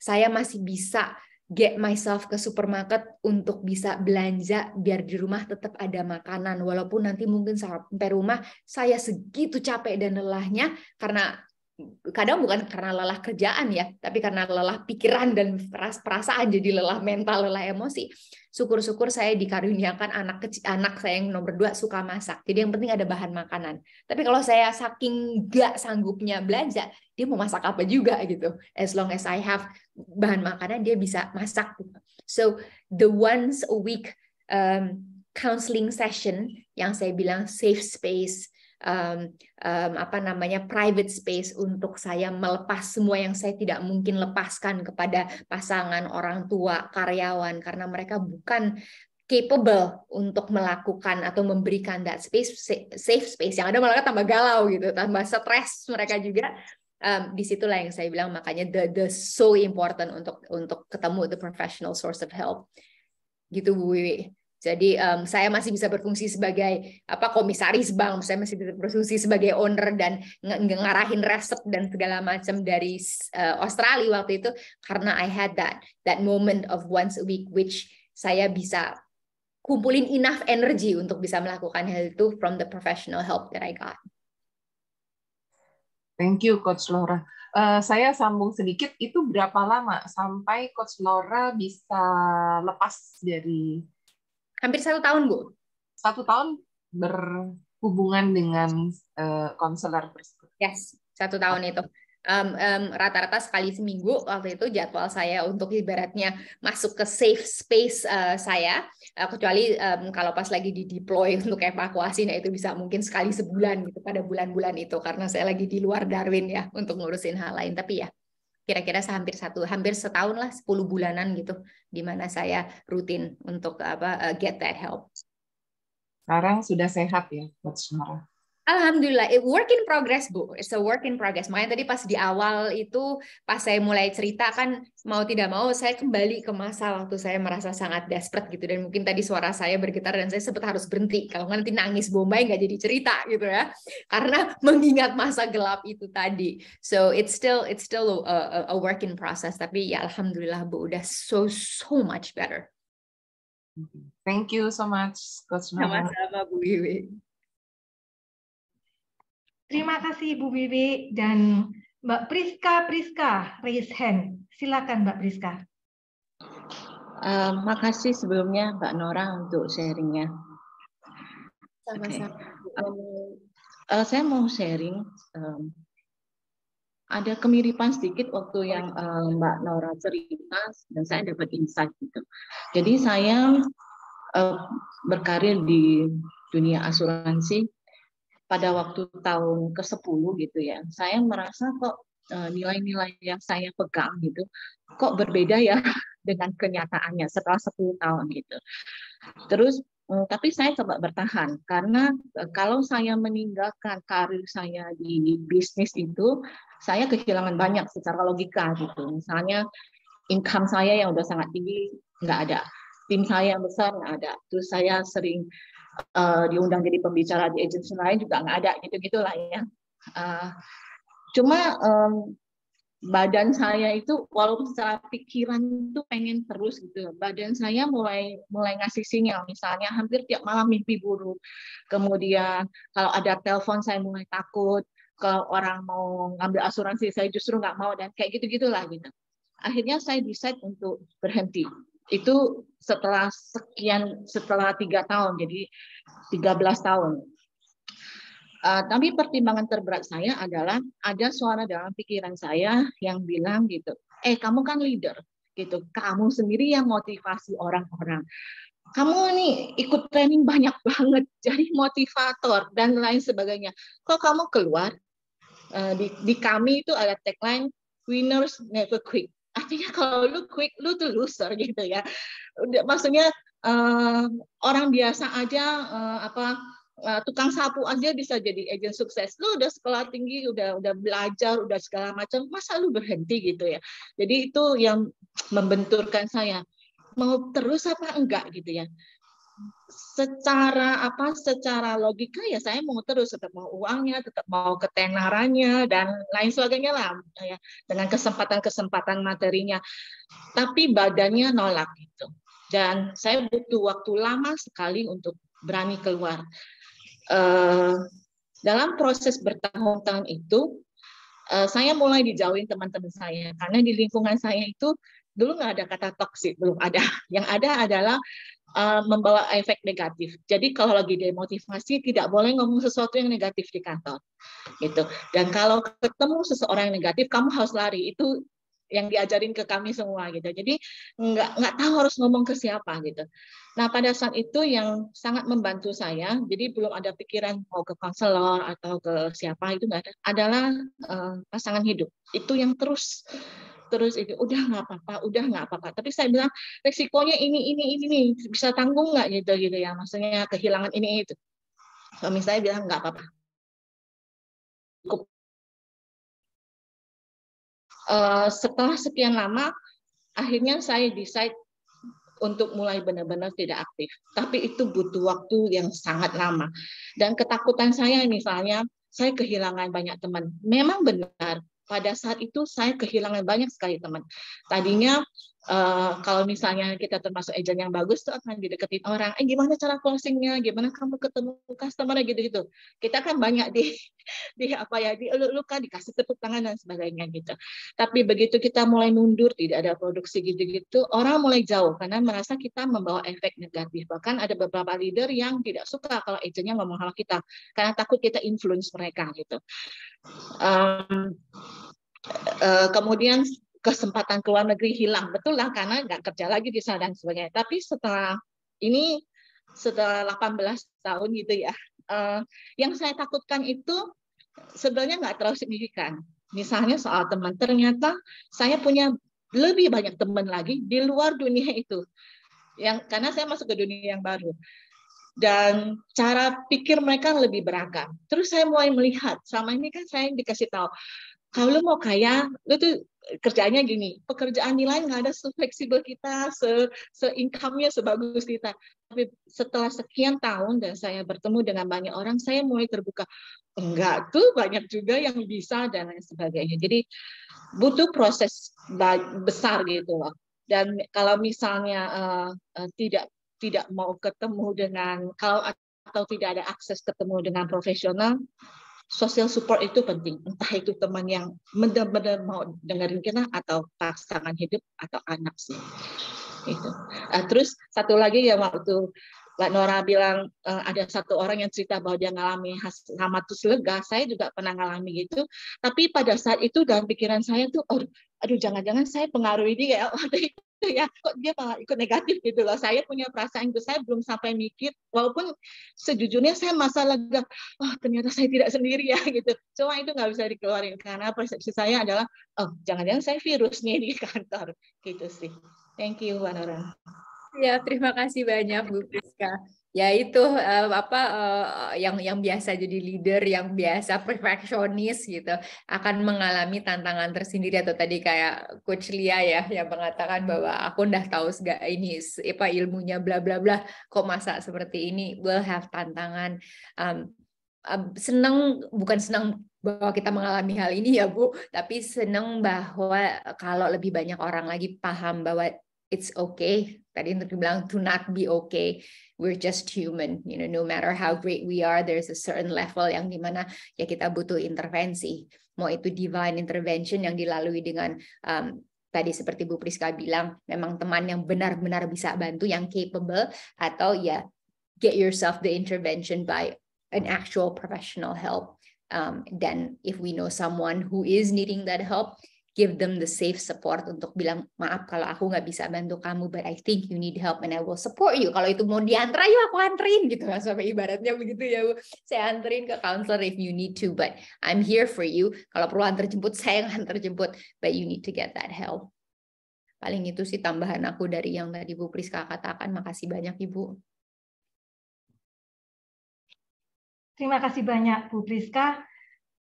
saya masih bisa get myself ke supermarket untuk bisa belanja biar di rumah tetap ada makanan walaupun nanti mungkin sampai rumah saya segitu capek dan lelahnya karena kadang bukan karena lelah kerjaan ya, tapi karena lelah pikiran dan perasaan jadi lelah mental, lelah emosi. Syukur-syukur saya dikaruniakan anak kecil, anak saya yang nomor dua suka masak. Jadi yang penting ada bahan makanan. Tapi kalau saya saking gak sanggupnya belanja, dia mau masak apa juga gitu. As long as I have bahan makanan, dia bisa masak. Gitu. So the once a week um, counseling session yang saya bilang safe space um, um, apa namanya private space untuk saya melepas semua yang saya tidak mungkin lepaskan kepada pasangan, orang tua, karyawan karena mereka bukan capable untuk melakukan atau memberikan that space safe space yang ada malah tambah galau gitu, tambah stres mereka juga um, disitulah yang saya bilang makanya the the so important untuk untuk ketemu the professional source of help gitu Bu Wiwi. Jadi um, saya masih bisa berfungsi sebagai apa komisaris bank, saya masih bisa berfungsi sebagai owner dan ng ngarahin resep dan segala macam dari uh, Australia waktu itu karena I had that that moment of once a week which saya bisa kumpulin enough energy untuk bisa melakukan hal itu from the professional help that I got. Thank you Coach Laura. Uh, saya sambung sedikit itu berapa lama sampai Coach Laura bisa lepas dari Hampir satu tahun, Bu. Satu tahun berhubungan dengan eh, konselor uh, tersebut. Yes, satu tahun itu. Um, um, rata-rata sekali seminggu waktu itu jadwal saya untuk ibaratnya masuk ke safe space uh, saya uh, kecuali um, kalau pas lagi di deploy untuk evakuasi nah itu bisa mungkin sekali sebulan gitu pada bulan-bulan itu karena saya lagi di luar Darwin ya untuk ngurusin hal lain tapi ya kira-kira hampir satu hampir setahun lah 10 bulanan gitu di mana saya rutin untuk apa uh, get that help. Sekarang sudah sehat ya Coach Nora? Alhamdulillah, it work in progress Bu. It's a work in progress. Makanya tadi pas di awal itu, pas saya mulai cerita kan mau tidak mau saya kembali ke masa waktu saya merasa sangat desperate gitu. Dan mungkin tadi suara saya bergetar dan saya sempat harus berhenti. Kalau nggak nanti nangis bombay nggak jadi cerita gitu ya. Karena mengingat masa gelap itu tadi. So it's still it's still a, a, a work in process. Tapi ya Alhamdulillah Bu, udah so so much better. Thank you so much, Coach Sama-sama Bu Iwi. Terima kasih Bu Bibi dan Mbak Priska. Priska, raise hand. Silakan Mbak Priska. Uh, makasih sebelumnya Mbak Nora untuk sharingnya. Sama-sama. Okay. uh, ehm, eh, saya mau sharing. Um, ada kemiripan sedikit waktu yang uh, Mbak Nora cerita dan saya dapat insight gitu. Jadi saya uh, berkarir di dunia asuransi pada waktu tahun ke-10 gitu ya, saya merasa kok eh, nilai-nilai yang saya pegang gitu kok berbeda ya dengan kenyataannya setelah 10 tahun gitu. Terus mm, tapi saya coba bertahan karena eh, kalau saya meninggalkan karir saya di bisnis itu saya kehilangan banyak secara logika gitu. Misalnya income saya yang udah sangat tinggi nggak ada, tim saya yang besar nggak ada. Terus saya sering Eh, diundang jadi pembicara di agensi lain juga nggak ada gitu gitulah ya uh, cuma um, badan saya itu walaupun secara pikiran itu pengen terus gitu badan saya mulai mulai ngasih sinyal misalnya hampir tiap malam mimpi buruk kemudian kalau ada telepon saya mulai takut kalau orang mau ngambil asuransi saya justru nggak mau dan kayak gitu gitulah gitu akhirnya saya decide untuk berhenti itu setelah sekian setelah tiga tahun jadi 13 tahun uh, tapi pertimbangan terberat saya adalah ada suara dalam pikiran saya yang bilang gitu eh kamu kan leader gitu kamu sendiri yang motivasi orang-orang kamu nih ikut training banyak banget jadi motivator dan lain sebagainya kok kamu keluar uh, di, di kami itu ada tagline winners never quit artinya kalau lu quick lu tuh loser gitu ya maksudnya uh, orang biasa aja uh, apa uh, tukang sapu aja bisa jadi agent sukses lu udah sekolah tinggi udah udah belajar udah segala macam masa lu berhenti gitu ya jadi itu yang membenturkan saya mau terus apa enggak gitu ya secara apa secara logika ya saya mau terus tetap mau uangnya tetap mau ketenarannya dan lain sebagainya lah ya dengan kesempatan-kesempatan materinya tapi badannya nolak gitu dan saya butuh waktu lama sekali untuk berani keluar eh, dalam proses bertahun-tahun itu eh, saya mulai dijauhin teman-teman saya karena di lingkungan saya itu dulu nggak ada kata toksik belum ada yang ada adalah Eh, membawa efek negatif. Jadi kalau lagi demotivasi tidak boleh ngomong sesuatu yang negatif di kantor. Gitu. Dan kalau ketemu seseorang yang negatif kamu harus lari. Itu yang diajarin ke kami semua gitu. Jadi nggak nggak tahu harus ngomong ke siapa gitu. Nah pada saat itu yang sangat membantu saya, jadi belum ada pikiran mau ke konselor atau ke siapa itu nggak ada. Adalah uh, pasangan hidup. Itu yang terus terus ini udah nggak apa-apa udah nggak apa-apa tapi saya bilang resikonya ini ini ini nih bisa tanggung nggak gitu gitu ya maksudnya kehilangan ini itu suami saya bilang nggak apa-apa uh, setelah sekian lama akhirnya saya decide untuk mulai benar-benar tidak aktif. Tapi itu butuh waktu yang sangat lama. Dan ketakutan saya misalnya, saya kehilangan banyak teman. Memang benar, pada saat itu saya kehilangan banyak sekali teman. Tadinya Uh, kalau misalnya kita termasuk agent yang bagus tuh akan dideketin orang, eh gimana cara closingnya, gimana kamu ketemu customer gitu-gitu. Kita kan banyak di di apa ya dieluk luka dikasih tepuk tangan dan sebagainya gitu. Tapi begitu kita mulai mundur, tidak ada produksi gitu-gitu, orang mulai jauh karena merasa kita membawa efek negatif. Bahkan ada beberapa leader yang tidak suka kalau agentnya ngomong hal kita karena takut kita influence mereka gitu. Um, Uh, kemudian kesempatan ke luar negeri hilang betul lah karena nggak kerja lagi di sana dan sebagainya tapi setelah ini setelah 18 tahun gitu ya uh, yang saya takutkan itu sebenarnya nggak terlalu signifikan misalnya soal teman ternyata saya punya lebih banyak teman lagi di luar dunia itu yang karena saya masuk ke dunia yang baru dan cara pikir mereka lebih beragam. Terus saya mulai melihat, sama ini kan saya dikasih tahu kalau lu mau kaya lu tuh eh, kerjaannya gini pekerjaan nilai nggak ada se-fleksibel kita se income nya sebagus kita tapi setelah sekian tahun dan saya bertemu dengan banyak orang saya mulai terbuka enggak tuh banyak juga yang bisa dan lain sebagainya jadi butuh proses besar gitu loh dan kalau misalnya uh, uh, tidak tidak mau ketemu dengan kalau atau tidak ada akses ketemu dengan profesional social support itu penting. Entah itu teman yang benar-benar mau dengerin kita atau pasangan hidup atau anak sih. Itu. Uh, eh, terus satu lagi ya waktu Mbak Nora bilang uh, ada satu orang yang cerita bahwa dia ngalami hamatus lega, saya juga pernah ngalami gitu. Tapi pada saat itu dalam pikiran saya tuh, aduh, jangan-jangan saya pengaruhi dia. Ya. Waktu itu ya kok dia malah ikut negatif gitu loh saya punya perasaan itu saya belum sampai mikir walaupun sejujurnya saya masa lega oh ternyata saya tidak sendiri ya gitu cuma itu nggak bisa dikeluarin karena persepsi saya adalah oh jangan-jangan saya virus nih di kantor gitu sih thank you Wanora ya terima kasih banyak Bu Priska ya itu uh, apa uh, yang yang biasa jadi leader yang biasa perfeksionis gitu akan mengalami tantangan tersendiri atau tadi kayak coach Lia ya yang mengatakan bahwa aku udah tahu segak ini apa ilmunya bla bla bla kok masa seperti ini will have tantangan um, senang bukan senang bahwa kita mengalami hal ini ya Bu, tapi senang bahwa kalau lebih banyak orang lagi paham bahwa it's okay tadi untuk dibilang to not be okay we're just human you know no matter how great we are there's a certain level yang dimana ya kita butuh intervensi mau itu divine intervention yang dilalui dengan um, tadi seperti Bu Priska bilang memang teman yang benar-benar bisa bantu yang capable atau ya get yourself the intervention by an actual professional help um, then if we know someone who is needing that help give them the safe support untuk bilang maaf kalau aku nggak bisa bantu kamu but I think you need help and I will support you kalau itu mau diantar yuk aku anterin gitu kan sampai ibaratnya begitu ya saya anterin ke counselor if you need to but I'm here for you kalau perlu antar jemput saya yang antar jemput but you need to get that help paling itu sih tambahan aku dari yang tadi Bu Priska katakan makasih banyak Ibu Terima kasih banyak Bu Priska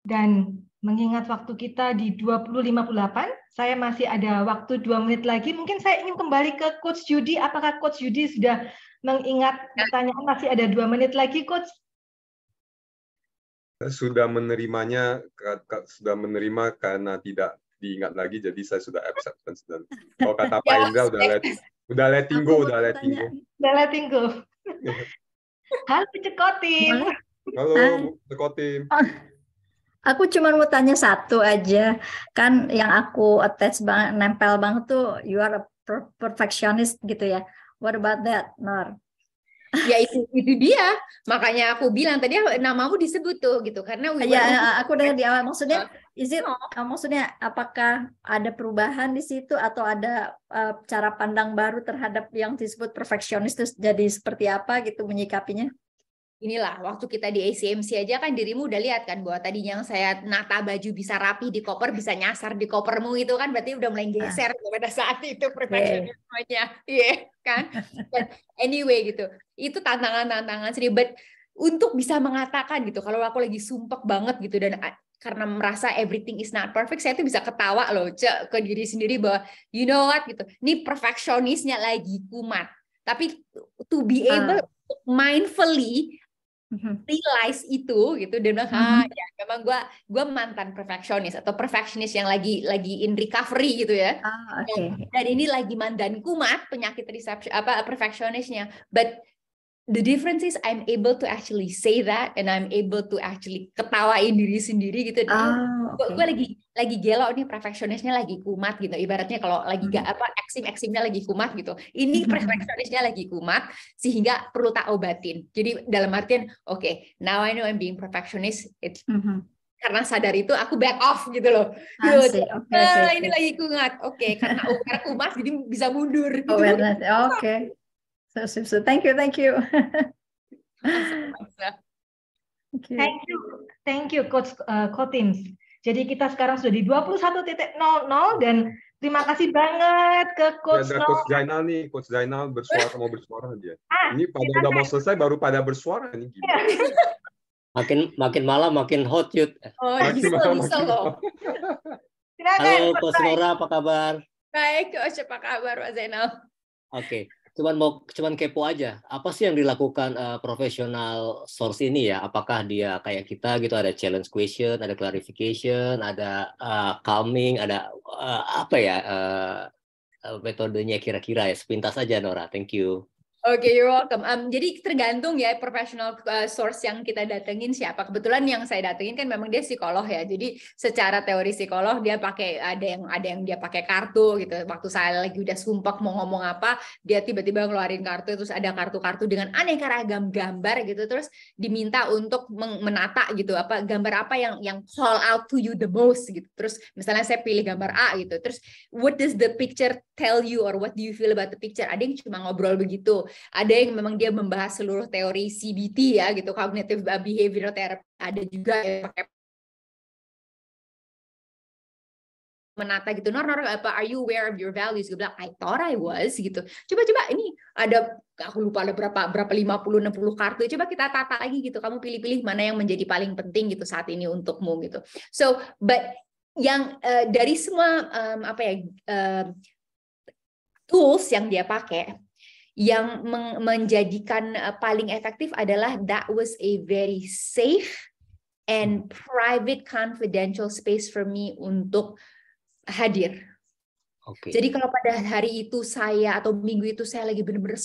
dan mengingat waktu kita di 20.58, saya masih ada waktu dua menit lagi. Mungkin saya ingin kembali ke Coach Judy. Apakah Coach Judy sudah mengingat ya. pertanyaan masih ada dua menit lagi, Coach? Sudah menerimanya, sudah menerima karena tidak diingat lagi, jadi saya sudah acceptance. Dan kalau kata Pak ya, Indra, udah letting, udah letting go, udah letting go. Udah letting go. Halo Cekotin. Halo Cekotin. Aku cuma mau tanya satu aja. Kan yang aku attach banget, nempel banget tuh you are a perfectionist gitu ya. What about that, Nor? ya itu itu dia makanya aku bilang tadi namamu disebut tuh gitu karena we ya, ya aku dari di awal maksudnya izin oh. Uh, maksudnya apakah ada perubahan di situ atau ada uh, cara pandang baru terhadap yang disebut perfectionist itu jadi seperti apa gitu menyikapinya inilah waktu kita di ACMC aja kan dirimu udah lihat kan bahwa tadinya yang saya nata baju bisa rapi di koper bisa nyasar di kopermu itu kan berarti udah mulai ah. geser ah. pada saat itu perbedaannya iya yeah, kan But nah, anyway gitu itu tantangan-tantangan sendiri but untuk bisa mengatakan gitu kalau aku lagi sumpek banget gitu dan ah, karena merasa everything is not perfect, saya tuh bisa ketawa loh ce, ke diri sendiri bahwa you know what gitu, ini perfeksionisnya lagi kumat. Tapi to be ah. able uh. mindfully Mm-hmm. realize itu gitu dia bilang ah mm-hmm. ya memang gue gue mantan perfeksionis atau perfeksionis yang lagi lagi in recovery gitu ya oh, ah, okay. dan, dan ini lagi mandan kumat penyakit reception apa perfeksionisnya but the difference is I'm able to actually say that and I'm able to actually ketawain diri sendiri gitu. Oh, okay. Gue lagi lagi gelo nih perfeksionisnya lagi kumat gitu. Ibaratnya kalau lagi hmm. gak apa eksim eksimnya lagi kumat gitu. Ini hmm, hmm, perfeksionisnya lagi kumat sehingga perlu tak obatin. Jadi dalam artian oke, okay, now I know I'm being perfectionist. It's mm -hmm karena sadar itu aku back off gitu loh. okay, ah, okay, ini lagi kumat. Oke, okay, karena aku kumat jadi bisa mundur. Gitu. Oke. okay. So so, so thank you, thank you. thank you. Thank you, Coach uh, Kotims. Jadi kita sekarang sudah di 21.00 dan terima kasih banget ke ya, Coach ya, Coach Zainal nih, Coach Zainal bersuara mau bersuara dia. Ah, ini pada udah mau selesai baru pada bersuara nih gitu. makin makin malam makin hot yut. Oh, makin bisa, malam, bisa loh. Halo Coach Nora, apa kabar? Baik, Coach, apa kabar Pak Zainal? Oke. Okay cuman mau cuman kepo aja apa sih yang dilakukan uh, profesional source ini ya apakah dia kayak kita gitu ada challenge question ada clarification ada uh, calming ada uh, apa ya uh, metodenya kira-kira ya sepintas aja Nora thank you Oke, okay, you're welcome. Um, jadi tergantung ya professional uh, source yang kita datengin siapa. Kebetulan yang saya datengin kan memang dia psikolog ya. Jadi secara teori psikolog dia pakai ada yang ada yang dia pakai kartu gitu. Waktu saya lagi udah sumpah mau ngomong apa, dia tiba-tiba ngeluarin kartu terus ada kartu-kartu dengan aneka ragam gambar gitu. Terus diminta untuk menata gitu apa gambar apa yang yang call out to you the most gitu. Terus misalnya saya pilih gambar A gitu. Terus what does the picture tell you or what do you feel about the picture? Ada yang cuma ngobrol begitu ada yang memang dia membahas seluruh teori CBT ya gitu, cognitive behavioral therapy. Ada juga yang pakai menata gitu nor nor apa are you aware of your values gue bilang I thought I was gitu coba coba ini ada aku lupa ada berapa berapa 50 60 kartu coba kita tata lagi gitu kamu pilih-pilih mana yang menjadi paling penting gitu saat ini untukmu gitu so but yang uh, dari semua um, apa ya uh, tools yang dia pakai yang menjadikan eh, paling efektif adalah that was a very safe and hmm. private confidential space for me untuk hadir. Okay. Jadi kalau pada hari itu saya atau minggu itu saya lagi benar-benar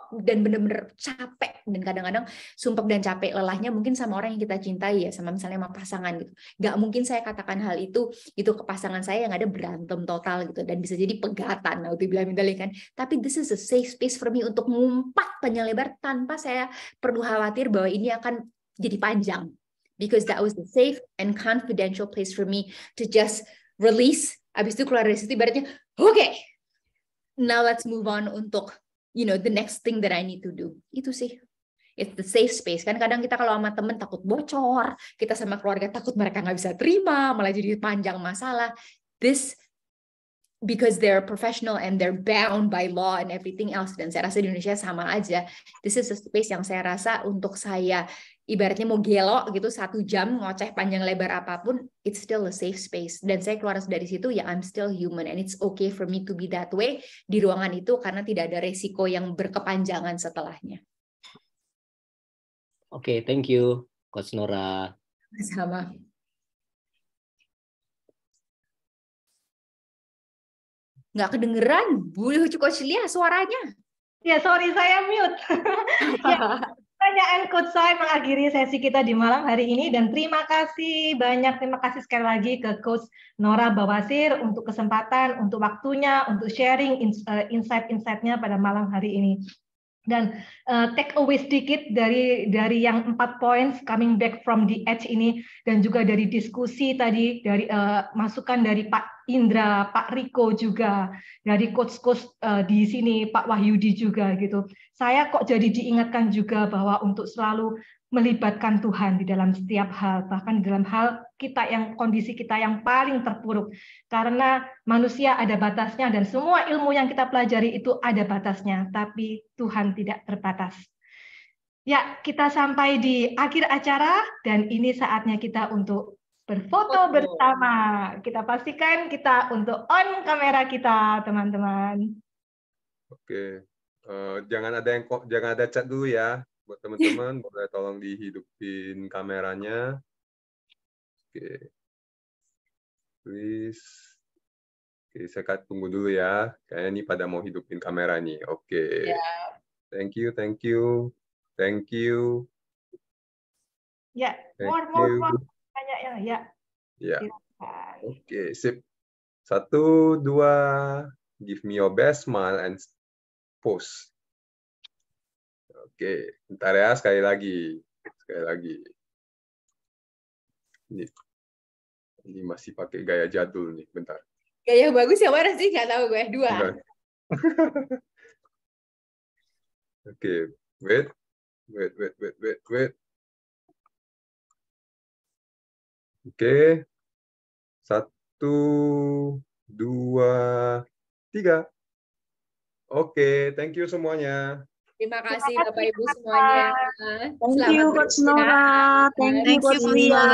sumpek dan benar-benar capek dan kadang-kadang sumpek dan capek lelahnya mungkin sama orang yang kita cintai ya sama misalnya sama pasangan gitu nggak mungkin saya katakan hal itu itu ke pasangan saya yang ada berantem total gitu dan bisa jadi pegatan nah itu bilang kan tapi this is a safe space for me untuk ngumpat panjang lebar tanpa saya perlu khawatir bahwa ini akan jadi panjang because that was the safe and confidential place for me to just release abis itu keluar dari situ ibaratnya oke okay, now let's move on untuk you know the next thing that I need to do itu sih it's the safe space kan kadang kita kalau sama temen takut bocor kita sama keluarga takut mereka nggak bisa terima malah jadi panjang masalah this because they're professional and they're bound by law and everything else dan saya rasa di Indonesia sama aja this is a space yang saya rasa untuk saya ibaratnya mau gelo gitu satu jam ngoceh panjang lebar apapun it's still a safe space dan saya keluar dari situ ya I'm still human and it's okay for me to be that way di ruangan itu karena tidak ada resiko yang berkepanjangan setelahnya oke okay, thank you Coach Nora sama nggak kedengeran Bu ya suaranya. Ya, sorry saya mute. ya, pertanyaan coach saya mengakhiri sesi kita di malam hari ini dan terima kasih banyak terima kasih sekali lagi ke coach Nora Bawasir untuk kesempatan, untuk waktunya, untuk sharing eh, insight-insightnya pada malam hari ini. Dan uh, take away sedikit dari dari yang empat points coming back from the edge ini dan juga dari diskusi tadi dari uh, masukan dari Pak Indra, Pak Riko juga, dari coach-coach uh, di sini Pak Wahyudi juga gitu. Saya kok jadi diingatkan juga bahwa untuk selalu melibatkan Tuhan di dalam setiap hal, bahkan di dalam hal kita yang kondisi kita yang paling terpuruk. Karena manusia ada batasnya dan semua ilmu yang kita pelajari itu ada batasnya, tapi Tuhan tidak terbatas. Ya, kita sampai di akhir acara dan ini saatnya kita untuk berfoto bersama. Kita pastikan kita untuk on kamera kita, teman-teman. Oke. Uh, jangan ada yang jangan ada cat dulu ya buat teman-teman boleh tolong dihidupin kameranya oke please oke okay, saya tunggu dulu ya kayaknya ini pada mau hidupin kamera nih oke yeah. thank you thank you thank you ya yeah. Thank more, more you. more banyak ya ya ya oke sip satu dua give me your best smile and post Oke, bentar ya sekali lagi. Sekali lagi. Ini, ini masih pakai gaya jadul nih, bentar. Gaya bagus ya mana sih? Nggak tahu gue. Dua. Oke, wait. Wait, wait, wait, wait, wait. Oke. Satu, dua, tiga. Oke, okay, thank you semuanya. Terima kasih Bapak Ibu semuanya. Thank Selamat you Coach Nora. Thank you Coach Lia.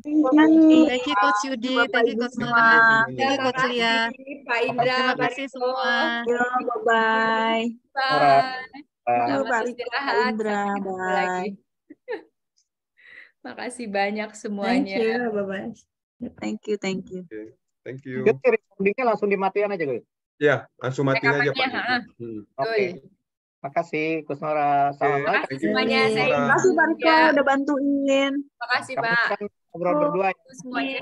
Thank you Coach Yudi. Thank you Coach Nora. Thank you Coach Lia. Pak Indra. Terima kasih semua. bye-bye. Bye. Selamat istirahat. Bye. Makasih banyak semuanya. Thank you. Bye-bye. Thank you, thank you. Thank you. Jadi recordingnya langsung dimatiin aja, guys. Iya, ya, langsung matiin aja, Pak. Oke. Makasih Kusnora. Salam iya. kan iya. ya. Terima kasih semuanya. Saya terima kasih Pak ya. udah bantuin. Terima kasih Pak. ngobrol oh, berdua. Semuanya.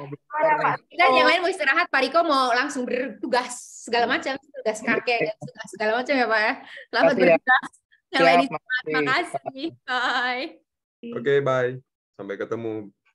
Dan yang lain mau istirahat, Pak Riko mau langsung bertugas segala macam, tugas iya. kakek, tugas segala macam ya Pak ya. Selamat ya. bertugas. Ya. Yang lain istirahat. Makasih. Bye. Oke, okay, bye. Sampai ketemu.